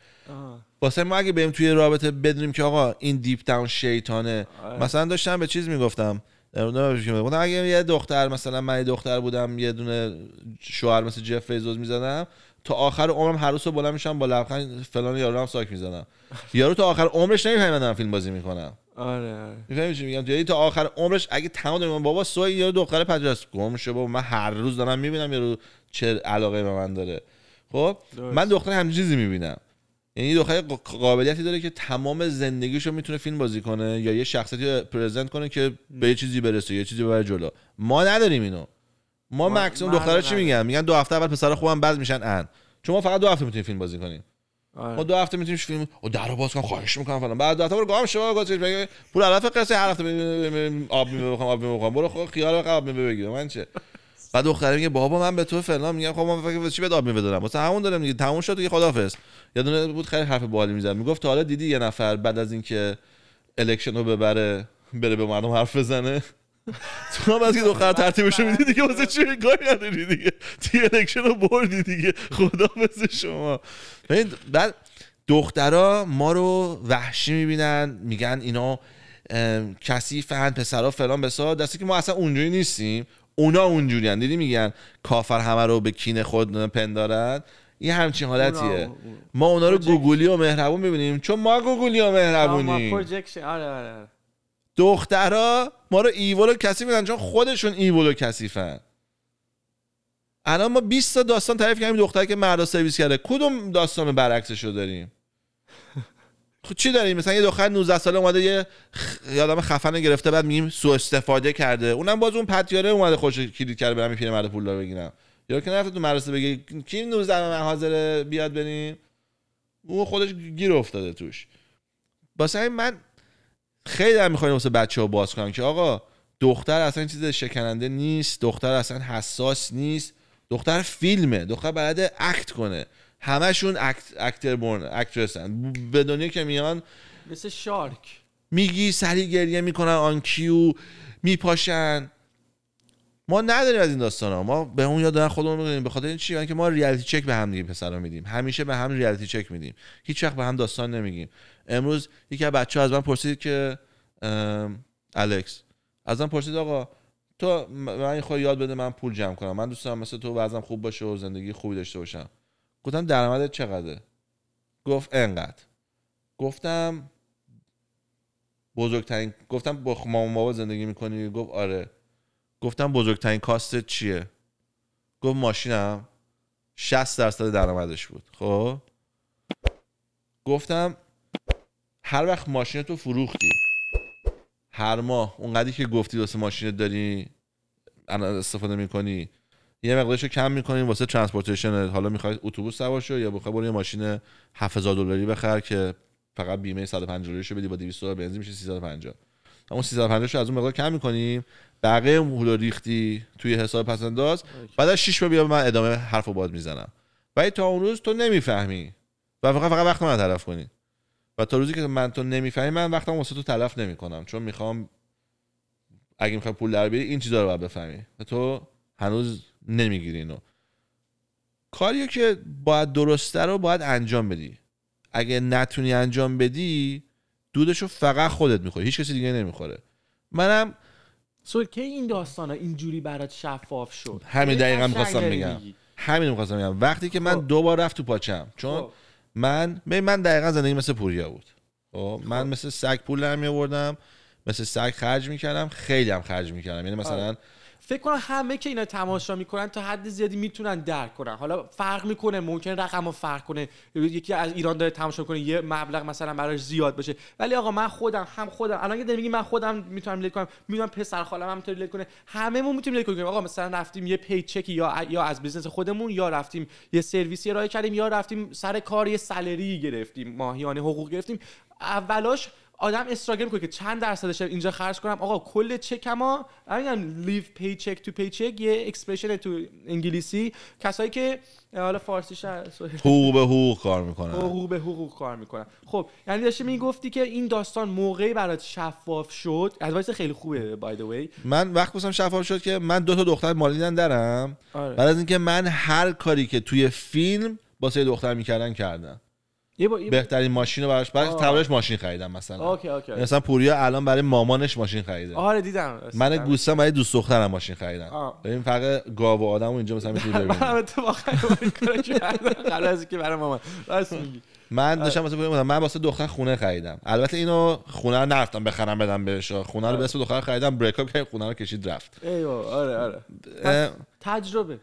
واسه ما اگه بریم توی رابطه بدونیم که آقا این دیپ داون شیطانه آره. مثلا داشتم به چیز میگفتم اگه یه دختر مثلا من یه دختر بودم یه دونه شوهر مثل جف فیزوز میزدم تا آخر عمرم هر روز بلند میشم با لبخند فلان یارو هم ساک میزنم یارو تا آخر عمرش نمیفهمه من فیلم بازی میکنم آره آره میفهمی چی میگم یعنی تا آخر عمرش اگه تمام من بابا سوی یارو دختر 50 گم شه بابا من هر روز دارم میبینم یارو چه علاقه به من داره خب من دختر همچین چیزی میبینم یعنی دختر قابلیتی داره که تمام زندگیش رو میتونه فیلم بازی کنه یا یه شخصیتی رو پرزنت کنه که به یه چیزی برسه یه چیزی ببره جلو ما نداریم اینو ما مکسیمم دخترها چی میگن میگن دو هفته اول پسر خوبم بعد میشن ان چون ما فقط دو هفته میتونیم فیلم بازی کنیم آره. ما دو هفته میتونیم فیلم او درو باز کنم خواهش میکنم فلان بعد دو هفته برو گام شما گاز پول علف قصه هر هفته آب میبخوام آب میبخوام برو خب، خیال آب میبگی من چه بعد دختره میگه بابا من به تو فلان میگم خب من فکر چی به داد میوه مثلا همون داره میگه تموم شد دیگه خدافظ یه دونه بود خیلی حرف بالی میزد میگفت حالا دیدی یه نفر بعد از اینکه الکشن رو ببره بره به مردم حرف بزنه تو هم از که دختر ترتیبشو میدی دیگه واسه چی کاری نداری دیگه تی الکشن رو بردی دیگه خدا شما بعد دخترا ما رو وحشی میبینن میگن اینا کثیفن پسرا فلان بسا دستی که ما اصلا اونجوری نیستیم اونا اونجوری دیدی میگن کافر همه رو به کین خود پندارد یه همچین حالتیه ما اونا رو گوگولی و مهربون میبینیم چون ما گوگولی و مهربونیم آره، آره، آره. دخترها ما رو ایول و کسیف میدن چون خودشون ایول و کسیفن الان ما 20 تا داستان تعریف کردیم دختر که مردا سرویس کرده کدوم داستان برعکسش رو داریم خب چی داریم مثلا یه دختر 19 ساله اومده یه آدم خفن گرفته بعد میگیم سوء استفاده کرده اونم باز اون پتیاره اومده خوش کلید کرده برم پیره مرد پولدار بگیرم یا که نرفته تو مدرسه بگه کی 19 من حاضر بیاد بریم اون خودش گیر افتاده توش واسه من خیلی دارم میخوام واسه بچه ها باز کنم که آقا دختر اصلا چیز شکننده نیست دختر اصلا حساس نیست دختر فیلمه دختر بلده اکت کنه همشون اکت، اکتر برن اکترسن به دنیا که میان مثل شارک میگی سری گریه میکنن آن کیو میپاشن ما نداریم از این داستان ها ما به اون یاد دارن خودمون میگیم به خاطر این چی که ما ریالیتی چک به هم دیگه پسرا میدیم همیشه به هم ریالیتی چک میدیم هیچ وقت به هم داستان نمیگیم امروز یکی از ها از من پرسید که الکس از من پرسید آقا تو من خود یاد بده من پول جمع کنم من دوست دارم مثل تو وزنم خوب باشه و زندگی خوبی داشته باشم گفتم درآمدت چقدره گفت انقدر گفتم بزرگترین گفتم با مامان بابا زندگی میکنی گفت آره گفتم بزرگترین کاستت چیه گفت ماشینم 60 درصد درآمدش بود خب گفتم هر وقت ماشین تو فروختی هر ماه اونقدری که گفتی واسه ماشینت داری استفاده میکنی یه مقدارش رو کم میکنیم واسه ترانسپورتیشن حالا میخوای اتوبوس سوار شو یا بخوای برو یه ماشین 7000 دلاری بخر که فقط بیمه 150 دلاریشو بدی با 200 دلار بنزین میشه 350 اما 350 رو از اون مقدار کم میکنیم بقیه مولا ریختی توی حساب پس انداز بعد از 6 ماه بیا من ادامه حرفو باد میزنم ولی تا اون روز تو نمیفهمی و فقط فقط وقت من تلف کنی و تا روزی که من تو نمیفهمی من وقتم واسه تو تلف نمیکنم چون میخوام اگه میخوای پول در بیاری این چیزا رو باید بفهمی و تو هنوز نمیگیری اینو کاریو که باید درسته رو باید انجام بدی اگه نتونی انجام بدی دودشو فقط خودت میخوری هیچ کسی دیگه نمیخوره منم سو که این داستانا اینجوری برات شفاف شد همین دقیقا میخواستم بگم همین میخواستم بگم وقتی که من خب. دوبار رفت تو پاچم چون خب. من من دقیقا زندگی مثل پوریا بود خب. من خب. مثل سگ پول در مثل سگ خرج میکردم خیلی هم خرج میکردم یعنی آره. مثلا فکر کنم همه که اینا تماشا میکنن تا حد زیادی میتونن درک کنن حالا فرق میکنه ممکن رقم و فرق کنه یکی از ایران داره تماشا کنه یه مبلغ مثلا براش زیاد باشه ولی آقا من خودم هم خودم الان که میگی من خودم میتونم لیک کنم میدونم پسر خالم هم میتونه کنه هممون میتونیم لیک کنیم آقا مثلا رفتیم یه پیچکی یا یا از بیزنس خودمون یا رفتیم یه سرویسی ارائه کردیم یا رفتیم سر کار یه سالری گرفتیم ماهیانه حقوق گرفتیم اولاش آدم استراگل میکنه که چند درصدش اینجا خرج کنم آقا کل چکما میگم لیو پی چک تو پی چک یه اکسپرشن تو انگلیسی کسایی که حالا فارسی حقوق به حقوق کار میکنن حقوق به حقوق کار میکنن خب یعنی داشتی میگفتی که این داستان موقعی برات شفاف شد ادوایس خیلی خوبه بای دی وی من وقت بسم شفاف شد که من دو تا دختر مالیدن دارم آره. بعد از اینکه من هر کاری که توی فیلم با سه دختر میکردن کردم یه با... بهترین ماشین رو براش برای تبلش ماشین خریدم مثلا اوکی اوکی مثلا پوریا الان برای مامانش ماشین خریده آره دیدم من گوسه برای دوست دخترم ماشین خریدم ببین فرق گاو و آدمو اینجا مثلا میتونی ببینی من تو قبل از که برای مامان راست میگی من داشتم واسه بودم من واسه دختر خونه خریدم البته اینو خونه رو نرفتم بخرم بدم بهش خونه رو به اسم دختر خریدم اپ کردم خونه رو کشید رفت ایو آره آره تجربه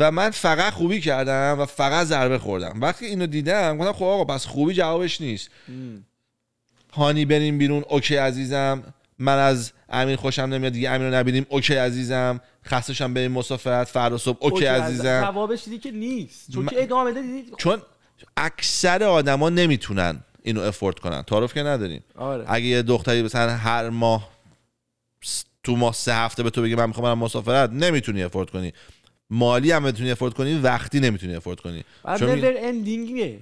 و من فقط خوبی کردم و فقط ضربه خوردم وقتی اینو دیدم گفتم خب آقا پس خوبی جوابش نیست پانی هانی بریم بیرون اوکی عزیزم من از امیر خوشم نمیاد دیگه امیر رو نبینیم اوکی عزیزم خستشم بریم مسافرت فردا صبح اوکی, عزیزم جوابش دیدی که نیست چون که ادامه خب چون اکثر آدما نمیتونن اینو افورد کنن تعارف که نداریم آره. اگه یه دختری مثلا هر ماه تو ماه سه هفته به تو بگه من میخوام برم مسافرت نمیتونی افورد کنی مالی هم بتونی افورد کنی وقتی نمیتونی افورد کنی چون می... اندینگیه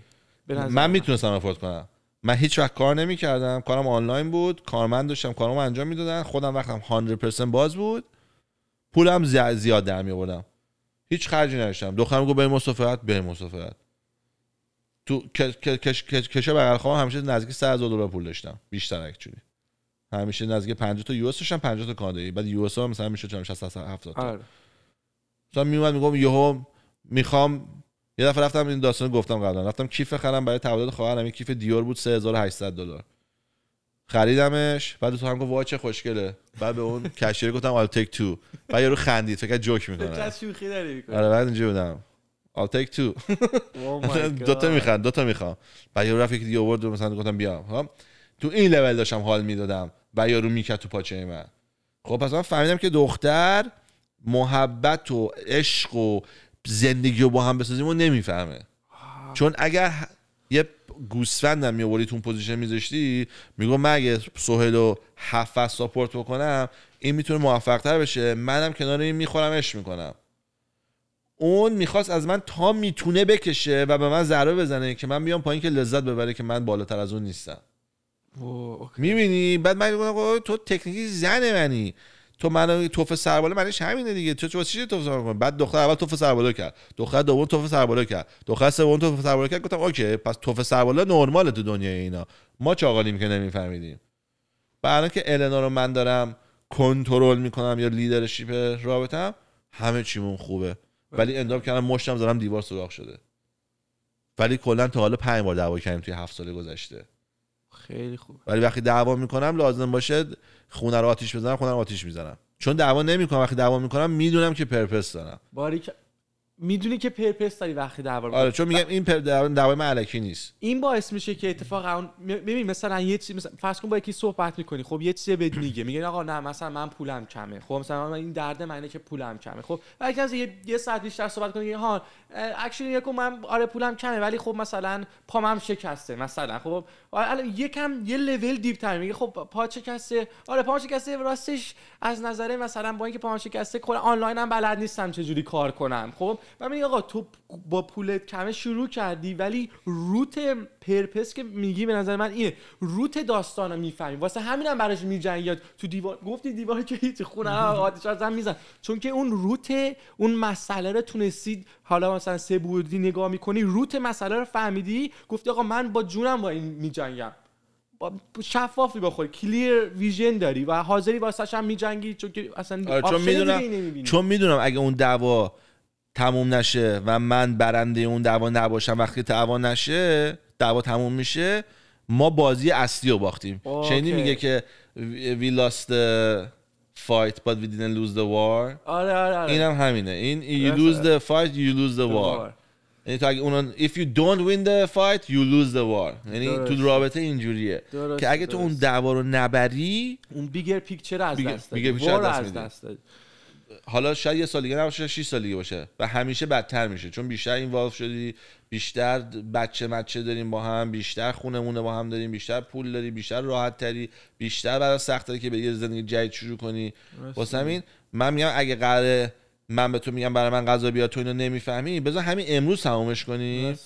من میتونستم افورد کنم من هیچ وقت کار نمیکردم کارم آنلاین بود کارمند داشتم کارم انجام میدادن خودم وقتم 100% باز بود پولم زیاد, در می هیچ خرجی نداشتم دخترم گفت بریم مسافرت بریم مسافرت تو کش کش همیشه نزدیک 10000 دلار پول داشتم بیشتر اکچولی همیشه نزدیک 50 تا یو اس داشتم 50 تا کانادایی بعد یو اس مثلا میشه 60 70 تا آره. مثلا میومد میگم یهو میخوام یه دفعه رفتم این داستان گفتم قبلا رفتم کیف خرم برای تولد خواهرم یه کیف دیور بود 3800 دلار خریدمش بعد تو هم گفت وای چه خوشگله بعد به اون کشیر گفتم آل تیک تو بعد یارو خندید فکر جوک میکنه چه شوخی داری میکنه آره بعد اینجوری بودم آل تک تو دو تا میخوام دو تا میخوام بعد یارو رفت یکی دیگه آورد مثلا گفتم بیام ها خب، تو این لول داشتم حال میدادم و یارو میکرد تو پاچه من خب پس من فهمیدم که دختر محبت و عشق و زندگی رو با هم بسازیم و نمیفهمه چون اگر یه گوسفند می میابولی پوزیشن میذاشتی میگو من اگه سوهل و هفت ساپورت بکنم این میتونه موفق تر بشه منم کنار این عشق میکنم اون میخواست از من تا میتونه بکشه و به من ضربه بزنه که من بیام پایین که لذت ببره که من بالاتر از اون نیستم میبینی بعد من تو تکنیکی زن منی تو منو توف سربالا معنیش همینه دیگه تو چه چیزی توف سربالا بعد دختر اول توف سرباله کرد دختر دوم توف سرباله کرد دختر سوم توف سرباله کرد گفتم اوکی پس توف سرباله نرماله تو دنیای اینا ما چاقالیم که نمیفهمیدیم بعد که النا رو من دارم کنترل میکنم یا لیدرشپ رابطم همه چیمون خوبه ولی اندام کردم مشتم دارم دیوار سوراخ شده ولی کلا تا حالا 5 بار دعوا کردیم توی هفت سال گذشته خیلی خوب ولی وقتی دعوا میکنم لازم باشه خونه رو آتیش بزنم خونه رو آتیش میزنم چون دعوا نمیکنم وقتی دعوا میکنم میدونم که پرپس دارم باریک میدونی که پرپس داری وقتی دعوا آره چون میگم این پر دعوا معلکی نیست این باعث میشه که اتفاقا اون ببین مثلا یه چیز مثلا فرض کن با یکی صحبت میکنی خب یه چیزی بد میگه میگه آقا نه مثلا من پولم کمه خب مثلا من این درد منه که پولم کمه خب بعد از یه, یه ساعت بیشتر صحبت کنی ها اکچولی یکم من آره پولم کمه ولی خب مثلا پامم شکسته مثلا خب آره یکم یه لول دیپ میگه خب پا شکسته آره پا شکسته راستش از نظر مثلا با اینکه پا شکسته کلا خب، آنلاین هم بلد نیستم چه جوری کار کنم خب و میگه آقا تو با پولت کمه شروع کردی ولی روت پرپس که میگی به نظر من اینه روت رو میفهمی واسه همینم براش یاد تو دیوار گفتی دیوار که هیچ خونه آتش از هم میزن چون که اون روت اون مسئله رو تونستید حالا مثلا سه بودی نگاه میکنی روت مسئله رو فهمیدی گفتی آقا من با جونم با این میجنگم شفافی بخوری کلیر ویژن داری و حاضری واسه هم میجنگی چون اصلا چون میدونم چون میدونم اگه اون دعوا تموم نشه و من برنده اون دعوا نباشم وقتی دعوا نشه دعوا تموم میشه ما بازی اصلی رو باختیم شنیدی میگه که we lost the fight but we didn't lose the war آره آره آره اینم هم همینه این you lose the fight you lose the war یعنی تو اگه اونان if you don't win the fight you lose the war یعنی تو رابطه اینجوریه که اگه تو اون دعوا رو نبری اون bigger picture از دست بیگر پیکچر از دست حالا شاید یه سال دیگه نباشه 6 سال باشه و همیشه بدتر میشه چون بیشتر این شدی بیشتر بچه مچه داریم با هم بیشتر خونمونه با هم داریم بیشتر پول داری بیشتر راحت تری بیشتر برای سخت که به یه زندگی جدید شروع کنی واسه همین من میگم اگه قراره من به تو میگم برای من غذا بیا تو اینو نمیفهمی بذار همین امروز تمومش کنی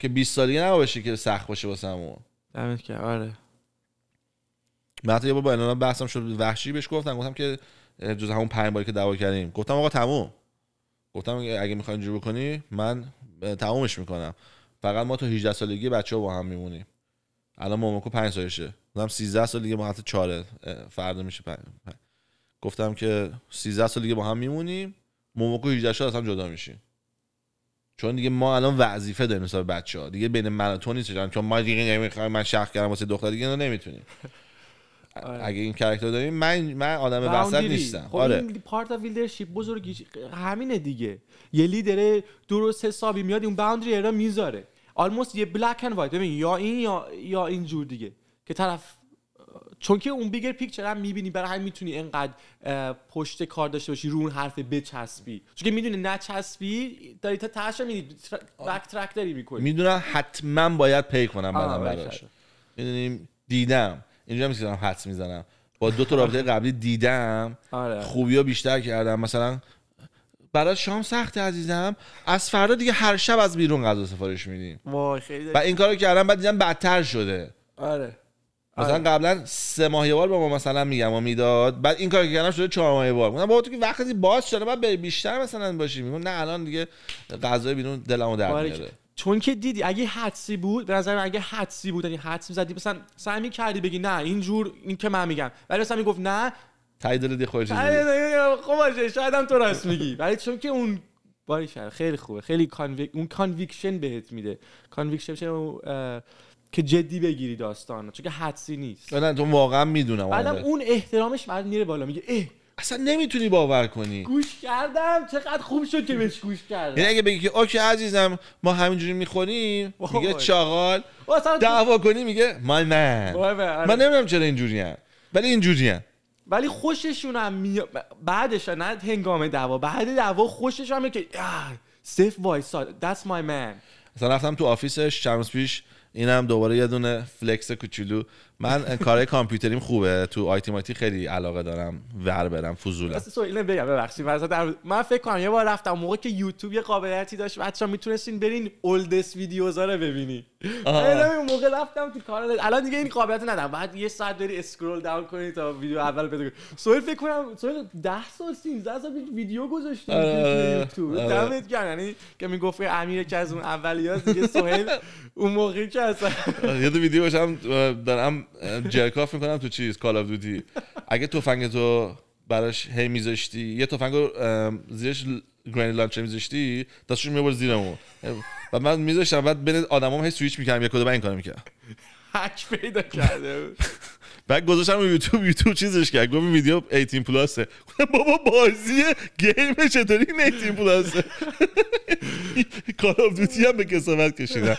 که 20 سالگی نباشه که سخت باشه واسمون دمت که آره من با, بحثم شد وحشی بهش گفتم گفتم که جز همون پنج باری که دعوا کردیم گفتم آقا تموم گفتم اگه میخواین اینجوری بکنی من تمومش میکنم فقط ما تو 18 سالگی بچه ها با هم میمونیم الان مومکو 5 سالشه گفتم 13 سال دیگه ما حتی 4 فردا میشه پنج. گفتم که 13 سال دیگه با هم میمونیم مومکو 18 سال از هم جدا میشیم چون دیگه ما الان وظیفه داریم مثلا بچه ها دیگه بین من و تو نیست چون ما دیگه نمیخوایم من شخ کردم واسه دختر دیگه نمیتونیم آره. اگه این کرکتر داریم من من آدم وسط نیستم خب آره. این پارت اف لیدرشپ بزرگی همینه دیگه یه لیدر درست حسابی میاد اون باوندری را میذاره آلموست یه بلک اند وایت ببین یا این یا این جور دیگه که طرف چون که اون بیگر پیکچر هم میبینی برای همین میتونی اینقدر پشت کار داشته باشی رو اون حرف بچسبی چون که میدونی چسبی داری تا تاش میدی بک ترک داری میکنی میدونم حتما باید پی کنم براش میدونیم دیدم اینجا میذارم حدس میزنم با دو تا رابطه قبلی دیدم آره. خوبی ها بیشتر کردم مثلا برای شام سخت عزیزم از فردا دیگه هر شب از بیرون غذا سفارش میدیم و این کارو کردم بعد دیدم بدتر شده آره مثلا آره. قبلا سه ماه بار با ما مثلا میگم و میداد بعد این کارو کردم شده چهار ماه یه بار تو که وقتی باز شده بعد بیشتر مثلا باشیم میگم نه الان دیگه غذای بیرون دلمو چون که دیدی اگه حدسی بود به نظر من اگه حدسی بود یعنی حدس می‌زدی مثلا سعی کردی بگی نه اینجور این که من میگم ولی مثلا میگفت نه تایید دادی خودت خب باشه شاید هم تو راست میگی ولی چون که اون باری خیلی خوبه خیلی کانویک اون کانویکشن بهت میده کانویکشن که جدی بگیری داستان چون که حدسی نیست نه تو واقعا میدونم آره. اون احترامش بعد میره بالا میگه اصلا نمیتونی باور کنی گوش کردم چقدر خوب شد که بهش گوش کردم یعنی اگه بگی که اوکی عزیزم ما همینجوری میخوریم میگه چاغال دعوا کنی میگه آره. من نه من نمیدونم چرا اینجوری هم ولی اینجوری هم ولی خوششون هم می... بعدش نه هنگام دعوا بعد دعوا خوشش هم که سیف وایساد that's my man اصلا رفتم تو آفیسش چند پیش اینم دوباره یه دونه فلکس کوچولو من کارهای کامپیوتریم خوبه تو آی تی خیلی علاقه دارم ور برم فضوله. اصلا اینو بگم ببخشید من فکر کنم یه بار رفتم موقع که یوتیوب یه قابلیتی داشت بچه‌ها میتونستین برین اولدس ویدیوزا رو ببینی یعنی من موقع رفتم تو کانال الان دیگه این قابلیت ندارم بعد یه ساعت داری اسکرول داون کنی تا ویدیو اول بده. کنی فکر کنم سوال 10 سال 13 سال ویدیو گذاشتی آره، آره، یوتیوب آره. دمت گرم یعنی که میگفت امیر که از اون اولیاس دیگه سویل اون موقعی که اصلا یه هم دارم جرکاف میکنم تو چیز کال آف دوتی اگه تفنگ تو براش هی میذاشتی یه تفنگ زیرش گرینی لانچر میذاشتی دستش میبرد زیرمون و من میذاشتم بعد بین آدمام هی سویچ میکنم یک کده این کار میکنم هک پیدا کرده بعد گذاشتم رو یوتیوب یوتیوب چیزش کرد گفت ویدیو 18 پلاسه بابا بازی گیم چطوری 18 پلاسه کار آف دوتی هم به کسافت کشیدم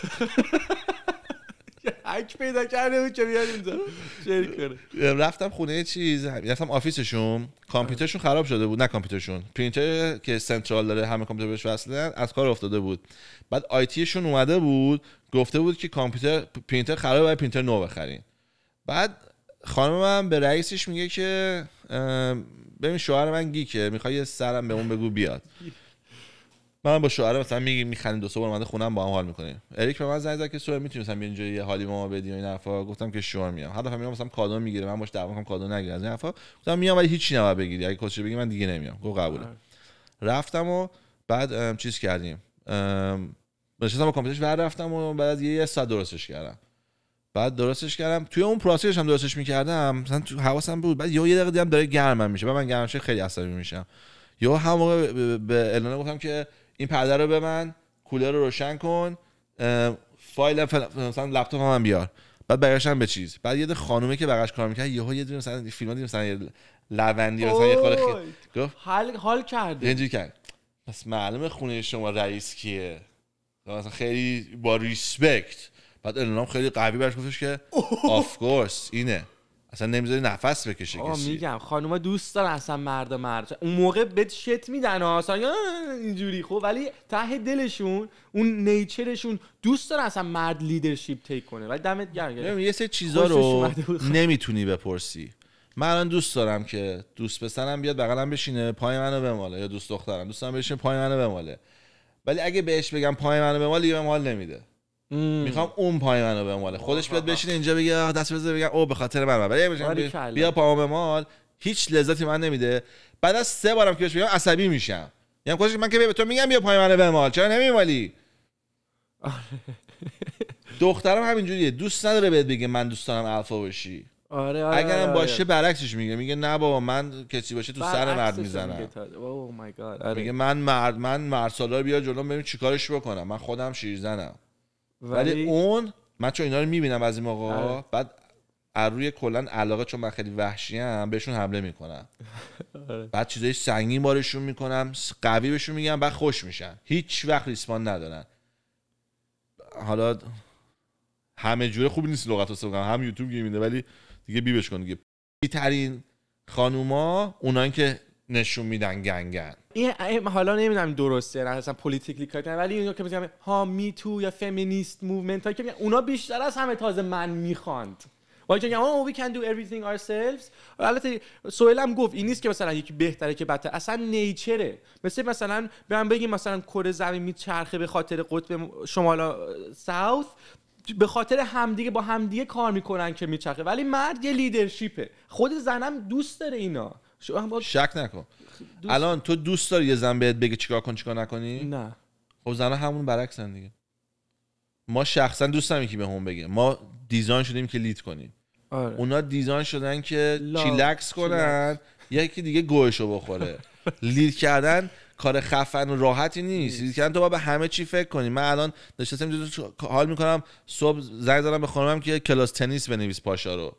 حک پیدا کرده بود که بیاد اینجا شریک کنه رفتم خونه چیز رفتم آفیسشون کامپیوترشون خراب شده بود نه کامپیوترشون پرینتر که سنترال داره همه کامپیوتر بهش وصلن از کار افتاده بود بعد آیتیشون اومده بود گفته بود که کامپیوتر پرینتر خرابه باید پرینتر نو بخرین بعد خانمم به رئیسش میگه که ببین شوهر من گیکه میخوای سرم به اون بگو بیاد من با شوهر مثلا میگی میخندیم دو سه بار اومده خونم با هم حال میکنیم اریک به من زنگ زد که سوهر میتونی مثلا بیا اینجا یه حالی ما بدی و این حرفا گفتم که شوهر میام هر دفعه میام مثلا کادو میگیره من باش دعوا کنم کادو نگیره از این حرفا گفتم میام ولی هیچی نباید بگیری اگه کوچه بگی من دیگه نمیام گفت قبوله آره. رفتم و بعد چیز کردیم نشستم با کامپیوترش ور رفتم و بعد از یه ساعت درستش کردم بعد درستش کردم توی اون پروسسش هم درستش میکردم مثلا تو حواسم بود بعد یه دقیقه دیدم داره گرمم میشه بعد من گرمش خیلی عصبی میشم یا هم موقع به الانه گفتم که این پرده رو من کولر رو روشن کن فایل مثلا لپتاپ هم, بیار بعد برگشتم به چیز بعد یه خانومه که بغاش کار میکرد یهو یه دونه مثلا فیلم دیدم مثلا لوندی مثلا یه خاله خیلی گفت حال حال کرد اینجوری کرد پس معلومه خونه شما رئیس کیه مثلا خیلی با ریسپکت بعد الانام خیلی قوی برش گفتش که آف کورس اینه اصلا نمیذاری نفس بکشه کسی میگم خانوما دوست دارن اصلا مرد و مرد اون موقع بهت شت میدن اصلا اینجوری خب ولی ته دلشون اون نیچرشون دوست دارن اصلا مرد لیدرشپ تیک کنه ولی دمت گرم یعنی یه سه چیزا رو نمیتونی بپرسی من الان دوست دارم که دوست پسرم بیاد بغلم بشینه پای منو بماله یا دوست دخترم دوستم بشینه پای منو بماله ولی اگه بهش بگم پای منو بماله یه نمیده میخوام اون پای منو به مال خودش بیاد بشین اینجا بگه دست بزنه بگه او به خاطر من ولی بیا به مال هیچ لذتی من نمیده بعد از سه بارم که بهش میگم عصبی میشم یعنی خودش من که به تو میگم بیا پای منو مال چرا نمیمالی آره. دخترم همینجوریه دوست نداره بهت بگه من دوست دارم الفا بشی آره آره اگرم آره، آره. باشه آره. برعکسش میگه میگه نه بابا من کسی باشه تو سر مرد میزنم اوه میگه من مرد من مرسالا بیا جلو ببین چیکارش بکنم من خودم شیرزنم ولی, اون من چون اینا رو میبینم از این موقع آره. بعد از روی کلا علاقه چون من خیلی وحشی هم بهشون حمله میکنم آره. بعد چیزای سنگین بارشون میکنم قوی بهشون میگم بعد خوش میشن هیچ وقت ریسمان ندارن حالا همه جوره خوبی نیست لغت رو هم یوتیوب گیر میده ولی دیگه بیبش کن دیگه ترین خانوما اونان که نشون میدن گنگن این حالا نمیدونم درسته نه اصلا پولیتیکلی کارکت ولی اینا که میگن ها می تو یا فمینیست موومنت ها که میگن اونا بیشتر از همه تازه من میخواند وای که وی کن دو دو everything ourselves البته سوئیل هم گفت این نیست که مثلا یکی بهتره که بدتر اصلا نیچره مثل مثلا به من بگیم مثلا کره زمین میچرخه به خاطر قطب شمال ساوث به خاطر همدیگه با همدیگه کار میکنن که میچرخه ولی مرد یه لیدرشیپه خود زنم دوست داره اینا شما شک نکن الان تو دوست داری یه زن بهت بگه چیکار کن چیکار نکنی نه خب زنا همون برعکسن دیگه ما شخصا دوست داریم که به هم بگه ما دیزاین شدیم که لیت کنیم آره. اونا دیزاین شدن که لا... چیلکس کنن یکی دیگه گوهشو بخوره لید کردن کار خفن و راحتی نیست لید کردن تو با به همه چی فکر کنی من الان نشستم حال میکنم صبح زنگ زدم به خانمم که کلاس تنیس بنویس پاشا رو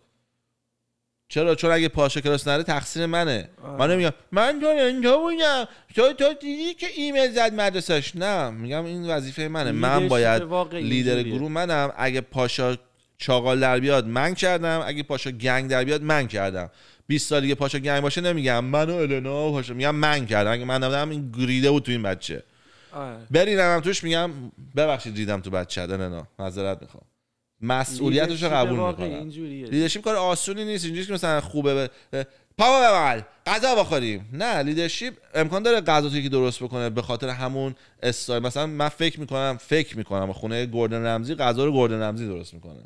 چرا چون اگه پاشا کلاس نره تقصیر منه آه. من میگم من تو اینجا بودم تو تو دیدی که ایمیل زد مدرسش نه میگم این وظیفه منه من باید لیدر گروه منم اگه پاشا چاقال در بیاد من کردم اگه پاشا گنگ در بیاد من کردم 20 سال دیگه پاشا گنگ باشه نمیگم منو و النا پاشا میگم من کردم اگه من نبودم این گریده بود تو این بچه برینم توش میگم ببخشید دیدم تو بچه النا معذرت میخوام مسئولیتش رو قبول میکنم لیدرشپ کار آسونی نیست اینجوری که مثلا خوبه ب... به بغل غذا بخوریم نه لیدرشپ امکان داره غذا توی که درست بکنه به خاطر همون استایل مثلا من فکر میکنم فکر میکنم خونه گوردن رمزی غذا رو گوردن رمزی درست میکنه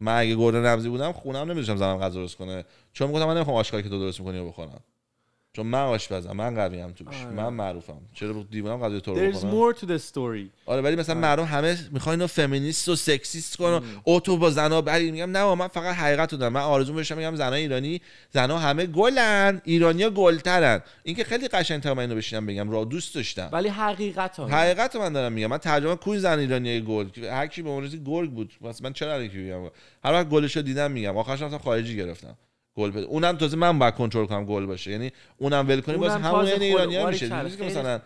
من اگه گوردن رمزی بودم خونم نمیذاشتم زنم غذا درست کنه چون میگفتم من نمی‌خوام آشکاری که تو درست میکنی رو بخورم چون من آشپزم من قوی هم توش آره. من معروفم چرا دیوونم قضیه تو رو There's more to the story آره ولی مثلا آره. مردم همه میخواین اینو فمینیست و سکسیست کنن اوتو با زنا بری میگم نه من فقط حقیقت دارم من آرزو میشم میگم زنای ایرانی زنا همه گلن ایرانیا گلترن این که خیلی قشنگ تا من اینو بشینم بگم را دوست داشتم ولی حقیقت ها حقیقت من دارم میگم من ترجمه کوی زن ایرانی گل هر کی به اون گرگ بود واسه من چرا یکی میگم هر وقت گلشو دیدم میگم آخرش رفتم خارجی گرفتم گل بده اونم تازه من باید کنترل کنم گل باشه یعنی اونم ول کنی باز همون یعنی ایرانی میشه مثلا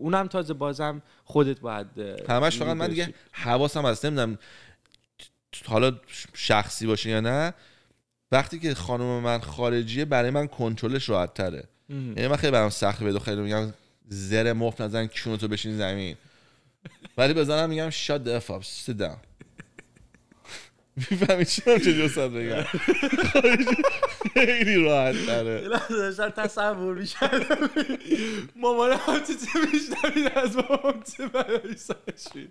اونم تازه بازم خودت باید همش فقط من دیگه حواسم از نمیدونم حالا شخصی باشه یا نه وقتی که خانم من خارجیه برای من کنترلش راحت تره یعنی من خیلی برام سخت بده خیلی میگم زر مفت نزن کیونتو بشین زمین ولی بزنم میگم شاد اف اپ میفهمی چی هم چه جسد بگم خیلی راحت داره داشتن تصور میشن مامانه هم چه چه میشنمید از هم چه برای شد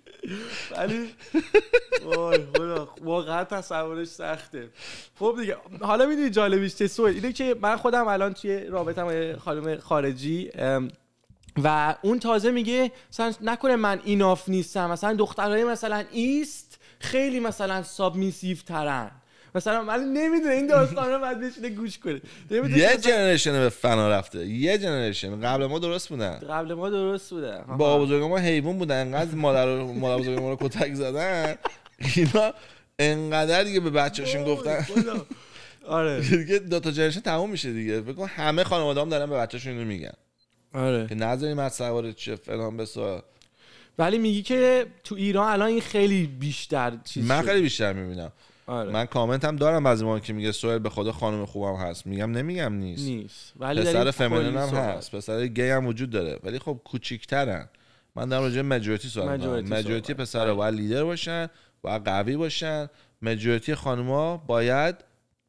ولی واقعا تصورش سخته خب دیگه حالا میدونی جالبیش چه سوید اینه که من خودم الان توی رابطم خانم خارجی و اون تازه میگه مثلا نکنه من ایناف نیستم مثلا دخترهای مثلا ایست خیلی مثلا سابمیسیو ترن مثلا من نمیدونه این داستان رو بعد بشینه گوش کنه یه جنریشن به فنا رفته یه جنریشن قبل ما درست بودن قبل ما درست بوده. با بزرگ ما حیوان بودن انقدر مادر مادر بزرگ ما رو کتک زدن اینا انقدر دیگه به بچه‌شون گفتن آره دیگه دو تا جنریشن تموم میشه دیگه بگو همه خانواده‌ام دارن به بچه‌شون اینو میگن آره که نذاریم از سوار چه فلان بسا ولی میگی که تو ایران الان این خیلی بیشتر چیز من خیلی بیشتر میبینم آره. من کامنت هم دارم از ما که میگه سوهل به خدا خانم خوبم هست میگم نمیگم نیست نیست ولی پسر فمینن هم هست پسر گی هم وجود داره ولی خب کوچیکترن من در راجع مجورتی صحبت میکنم مجورتی پسر باید لیدر باشن باید قوی باشن مجورتی خانوما باید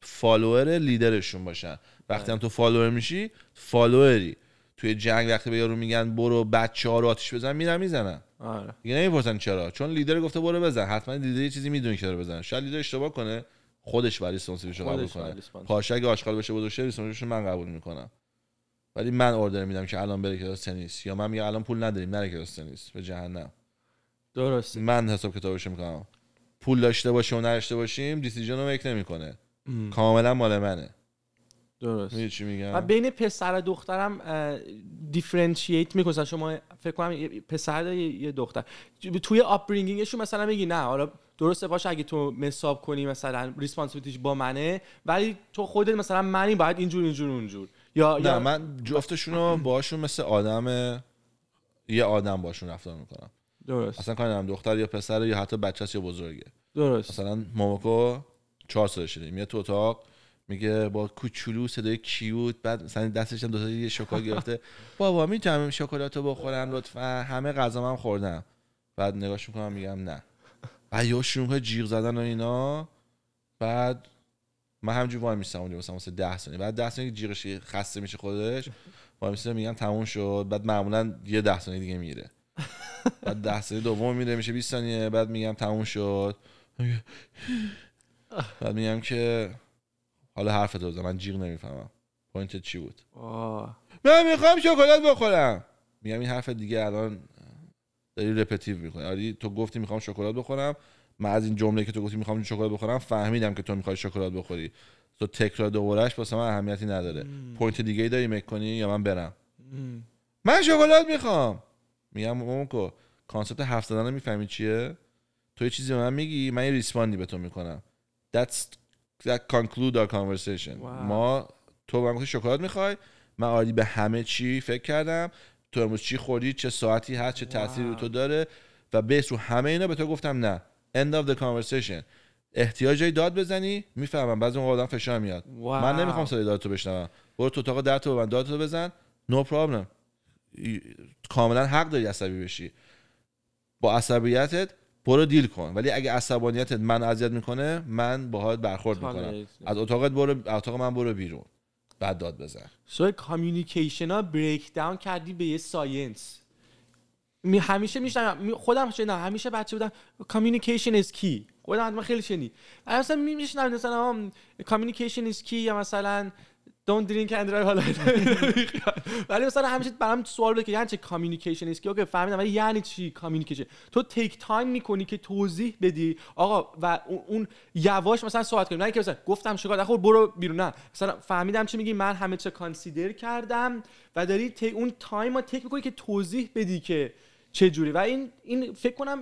فالوور لیدرشون باشن وقتی آره. هم تو فالوور میشی فالووری توی جنگ وقتی به یارو میگن برو بچه ها رو آتیش بزن میرن میزنن آره دیگه نمیپرسن چرا چون لیدر گفته برو بزن حتما لیدر یه چیزی میدونه که داره بزنه شاید لیدر اشتباه کنه خودش برای سنسیشو قبول کنه پاشه اگه آشغال بشه بزرگ ریسپانسیبلش من قبول میکنم ولی من اوردر میدم که الان بره کلاس تنیس یا من میگم الان پول نداریم نره کلاس تنیس به جهنم درست من حساب کتابش میکنم پول داشته باشیم و نداشته باشیم دیسیژن رو میک نمیکنه کاملا مال منه درست چی میگم و بین پسر و دخترم دیفرنشییت میکنن شما فکر کنم پسر یه دختر توی اپرینگینگشون مثلا میگی نه حالا درسته باشه اگه تو مساب کنی مثلا ریسپانسیبلیتیش با منه ولی تو خودت مثلا منی باید اینجور اینجور اونجور یا نه یا... من جفتشون رو باشون مثل آدم یه آدم باشون رفتار میکنم درست اصلا کاری دختر یا پسر یا حتی بچه یا بزرگه درست مثلا موموکو چهار سالشه میاد تو اتاق میگه با کوچولو صدای کیوت بعد مثلا دستش هم دو یه شکا گرفته بابا میتونم شکلات رو بخورم لطفا همه غذا هم خوردم بعد نگاهش میکنم میگم نه و یا شروع جیغ زدن و اینا بعد من همجور وای میستم اونجا مثلا 10 ثانیه بعد 10 ثانیه جیغش خسته میشه خودش وای میستم میگم تموم شد بعد معمولا یه 10 ثانیه دیگه میره بعد 10 ثانیه دوم میره میشه 20 ثانیه بعد میگم تموم شد بعد میگم که حالا حرف تو من جیغ نمیفهمم پوینت چی بود آه. من میخوام شکلات بخورم میگم این حرف دیگه الان داری رپتیو میکنی آری تو گفتی میخوام شکلات بخورم من از این جمله که تو گفتی میخوام شکلات بخورم فهمیدم که تو میخوای شکلات بخوری تو تکرار دوبارهش واسه من اهمیتی نداره پوینت دیگه ای داری میکنی یا من برم من شکلات میخوام میگم اونکو کانسپت حرف زدن میفهمی چیه تو یه چیزی به من میگی من یه ریسپاندی به تو میکنم that's that conclude our conversation ما تو من شکلات میخوای من عادی به همه چی فکر کردم تو امروز چی خوردی چه ساعتی هست چه تاثیری رو تو داره و بیس رو همه اینا به تو گفتم نه end of the conversation احتیاجی داد بزنی میفهمم بعضی موقع آدم فشار میاد wow. من نمیخوام صدای تو بشنوم برو تو اتاق درتو داد دادتو بزن نو no پرابلم کاملا حق داری عصبی بشی با عصبیتت برو دیل کن ولی اگه عصبانیتت من اذیت میکنه من باهات برخورد میکنم از اتاقت برو اتاق من برو بیرون بعد داد بزن سو کامیونیکیشن ها بریک داون کردی به یه ساینس می همیشه میشنم خودم شنیدم همیشه بچه بودم کامیونیکیشن از کی خودم خیلی شنید مثلا میشنم مثلا کامیونیکیشن از کی یا مثلا don't drink and drive حالا ولی مثلا همیشه برام سوال بود که یعنی چه کامیکیشن است که فهمیدم ولی یعنی چی کامیکیشن تو تیک تایم میکنی که توضیح بدی آقا و اون یواش مثلا صحبت کنیم نه اینکه مثلا گفتم شکار خب برو بیرون نه مثلا فهمیدم چی میگی من همه چه کانسیدر کردم و داری اون تایم رو تیک میکنی که توضیح بدی که چه جوری و این این فکر کنم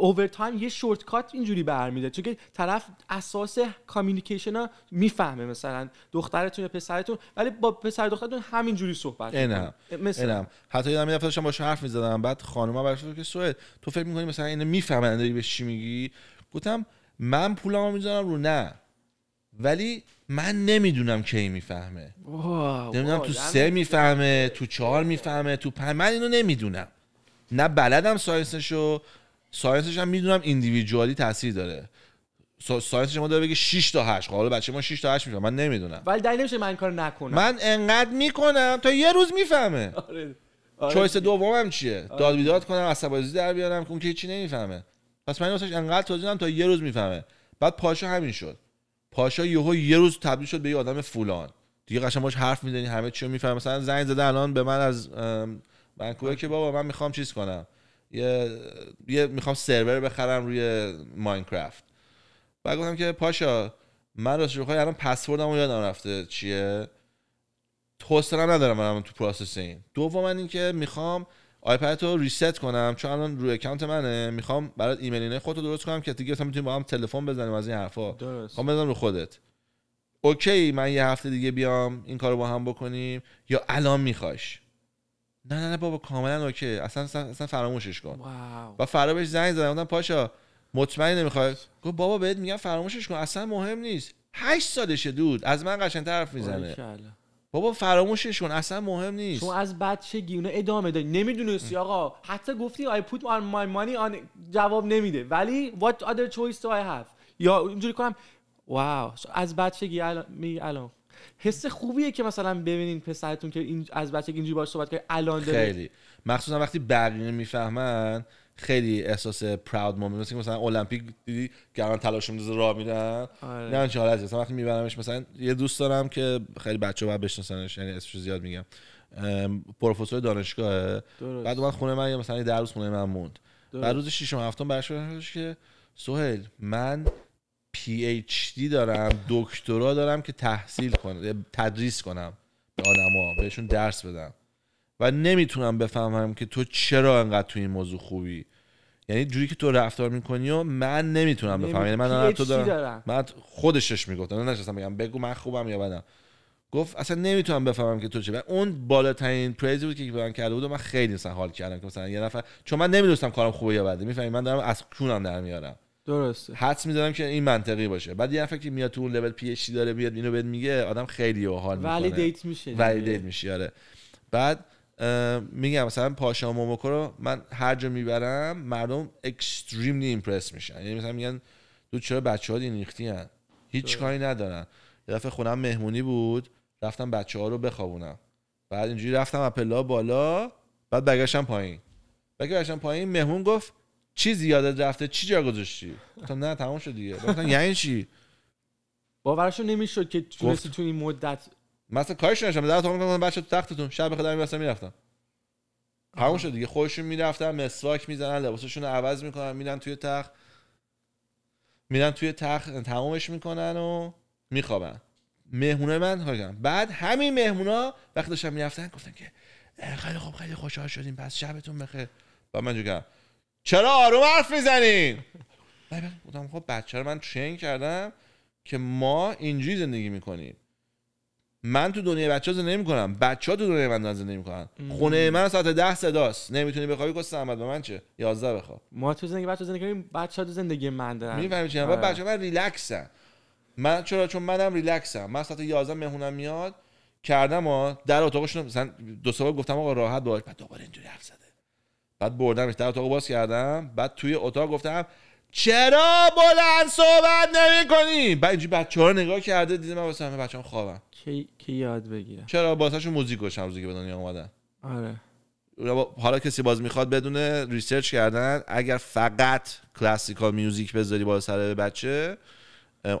اوور تایم یه شورت کات اینجوری برمیده چون که طرف اساس کامیونیکیشن ها میفهمه مثلا دخترتون یا پسرتون ولی با پسر دخترتون همینجوری صحبت اینم مثلا حتی یادم میاد داشتم باش حرف میزدم بعد خانوما براش که سوید تو فکر میکنی مثلا اینو میفهمن داری به چی میگی گفتم من پولامو میذارم رو نه ولی من نمیدونم کی میفهمه نمیدونم تو یعنی سه میفهمه تو چهار میفهمه تو پنج من اینو نمیدونم نه بلدم ساینسشو ساینسش هم میدونم ایندیویدوالی تاثیر داره ساینس شما داره بگه 6 تا 8 خب، حالا بچه ما 6 تا 8 میشه من نمیدونم ولی دلیل نمیشه من کار نکنم من انقدر میکنم تا یه روز میفهمه آره. آره. دومم چیه آره. داد بیداد کنم عصبانی در بیارم که اون که هیچی نمیفهمه پس من واسش انقدر توضیح تا یه روز میفهمه بعد پاشا همین شد پاشا یهو یه روز تبدیل شد به یه آدم فولان دیگه قشنگ باش حرف میزنی همه چی رو میفهمه مثلا زنگ زده الان به من از من که بابا من میخوام چیز کنم یه, یه میخوام سرور بخرم روی ماینکرافت بعد گفتم که پاشا من رو بخوای الان پسوردمو یادم رفته چیه توسته ندارم من تو پروسسین دوم من اینکه میخوام آیپد رو ریست کنم چون الان روی اکانت منه میخوام برات ایمیلینه خود رو درست کنم که دیگه مثلا میتونیم با هم تلفن بزنیم از این حرفا میخوام خب بزنم رو خودت اوکی من یه هفته دیگه بیام این کارو با هم بکنیم یا الان میخواش نه نه نه بابا کاملا اوکی اصلا اصلا, اصلا فراموشش کن واو. و فردا بهش زنگ زدم گفتم پاشا مطمئن نمیخوای گفت بابا بهت میگم فراموشش کن اصلا مهم نیست هشت سالشه دود از من قشنگ طرف میزنه بابا فراموشش کن اصلا مهم نیست چون از بچه گیونه ادامه داری نمیدونستی آقا حتی گفتی I put on my money on جواب نمیده ولی what other choice do I have یا اینجوری کنم واو از بچگی الان می الان حس خوبیه که مثلا ببینین پسرتون که این از بچه اینجوری باش صحبت که الان داره خیلی مخصوصا وقتی بقیه میفهمن خیلی احساس پراود مومنت مثل مثلا المپیک دیدی الان تلاش میندازه راه میرن آره. نه چه حالتی مثلا وقتی میبرمش مثلا یه دوست دارم که خیلی بچه باید بشناسنش یعنی اسمش زیاد میگم پروفسور دانشگاهه درست. بعد اومد خونه من مثلا یه در روز خونه من موند بعد روز ششم هفتم برش که سهیل من پی اچ دی دارم دکترا دارم که تحصیل کنم تدریس کنم به آدما بهشون درس بدم و نمیتونم بفهمم که تو چرا انقدر تو این موضوع خوبی یعنی جوری که تو رفتار میکنی و من نمیتونم یعنی بفهمم یعنی من تو دارم. من خودشش میگفت نه نشستم بگم بگو من خوبم یا بدم گفت اصلا نمیتونم بفهمم که تو چه اون بالاترین پریزی بود که به من کرده بود و من خیلی مثلا حال کردم که مثلا یه نفر چون من نمیدونستم کارم خوبه یا بده میفهمی من دارم از کونم در میارم درست حدس میزنم که این منطقی باشه بعد یه نفر که میاد تو اون لول پی اچ داره بیاد اینو بهت میگه آدم خیلی حال میکنه دیت میشه دیت میشه آره بعد میگم مثلا پاشا موموکو رو من هر جا میبرم مردم اکستریملی ایمپرس میشن یعنی مثلا میگن تو چرا بچه ها هیچ کاری ندارن یه دفعه خونم مهمونی بود رفتم بچه رو بخوابونم بعد اینجوری رفتم اپلا بالا بعد برگشتم پایین برگشتم پایین مهمون گفت چی زیادت رفته چی جا گذاشتی گفتم نه تمام شد دیگه گفتم یعنی چی باورشون نمیشد که تونستی تو این مدت مثلا کارش نشم در تو بچه تو تختتون شب بخدا میرفتم میرفتم تموم شد دیگه خودشون میرفتن مسواک میزنن لباسشون رو عوض میکنن میرن توی تخت میرن توی تخت تمامش میکنن و میخوابن مهمونه من کار بعد همین مهمونا وقتی داشتن میرفتن گفتن که خیلی خوب خیلی خوشحال شدیم پس شبتون بخیر و من جو چرا آروم حرف میزنین بودم بله، بله. خب بچه رو من ترین کردم که ما اینجوری زندگی میکنیم من تو دنیای بچه ها زندگی میکنم بچه ها تو دنیای من زندگی میکنن خونه من ساعت ده صداست نمیتونی بخوابی کس احمد به من چه یازده بخواب ما تو زندگی بچه زندگی کنیم بچه ها تو زندگی من دارن میفهمی چی بچه ها من ریلکسن من چرا چون منم ریلکسم من ساعت یازده مهمونم میاد کردم ها در اتاقشون مثلا دو سه گفتم آقا راحت باش بعد دوباره اینجوری حرف زده بعد بردمش در اتاق باز کردم بعد توی اتاق گفتم چرا بلند صحبت نمی کنی بعد اینجوری بچه ها نگاه کرده دیدم من واسه همه بچه هم خوابم کی, کی یاد بگیرم چرا باسهشون موزیک گوشم روزی که به دنیا اومدن آره حالا کسی باز میخواد بدونه ریسرچ کردن اگر فقط کلاسیکال میوزیک بذاری بالا سر بچه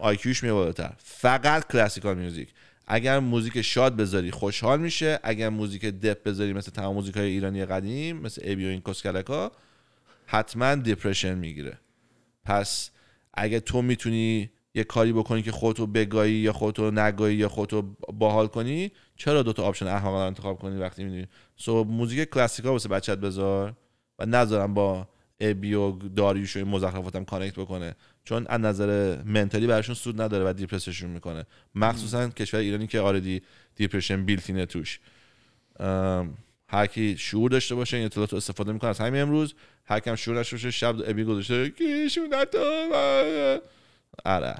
آیکیوش کیوش بالاتر فقط کلاسیکال میوزیک اگر موزیک شاد بذاری خوشحال میشه اگر موزیک دپ بذاری مثل تمام موزیک های ایرانی قدیم مثل ابی و این کسکلکا حتما دپرشن میگیره پس اگر تو میتونی یه کاری بکنی که خودتو بگایی یا خودتو نگایی یا خودتو باحال کنی چرا دوتا آپشن احمقانه انتخاب کنی وقتی میدونی سو so, موزیک کلاسیکا واسه بچت بذار و نذارم با ابی و داریوش و این مزخرفاتم کانکت بکنه چون از نظر منتالی براشون سود نداره و دیپرسشون میکنه مخصوصا کشور ایرانی که آردی دیپرشن بیلتینه توش هرکی شعور داشته باشه این اطلاعات استفاده میکنه از همین امروز هر کم شعور داشته باشه شب ابی گذاشته کیشونتا ارر آره.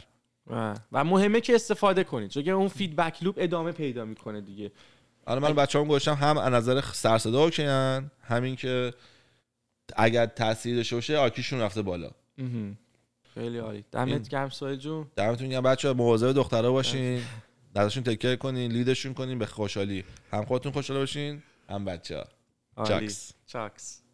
و مهمه که استفاده کنید چون اون فیدبک لوپ ادامه پیدا میکنه دیگه حالا آره، من بچه‌ام گذاشتم هم از نظر سر صدا کنن همین که اگر تاثیر داشته باشه آکیشون رفته بالا خیلی عالی دمت گرم سوهل جون دمتون گرم بچه‌ها مواظب دخترها باشین درشون تکر کنین لیدشون کنین به خوشحالی هم خودتون خوشحال باشین هم بچه‌ها چاکس چاکس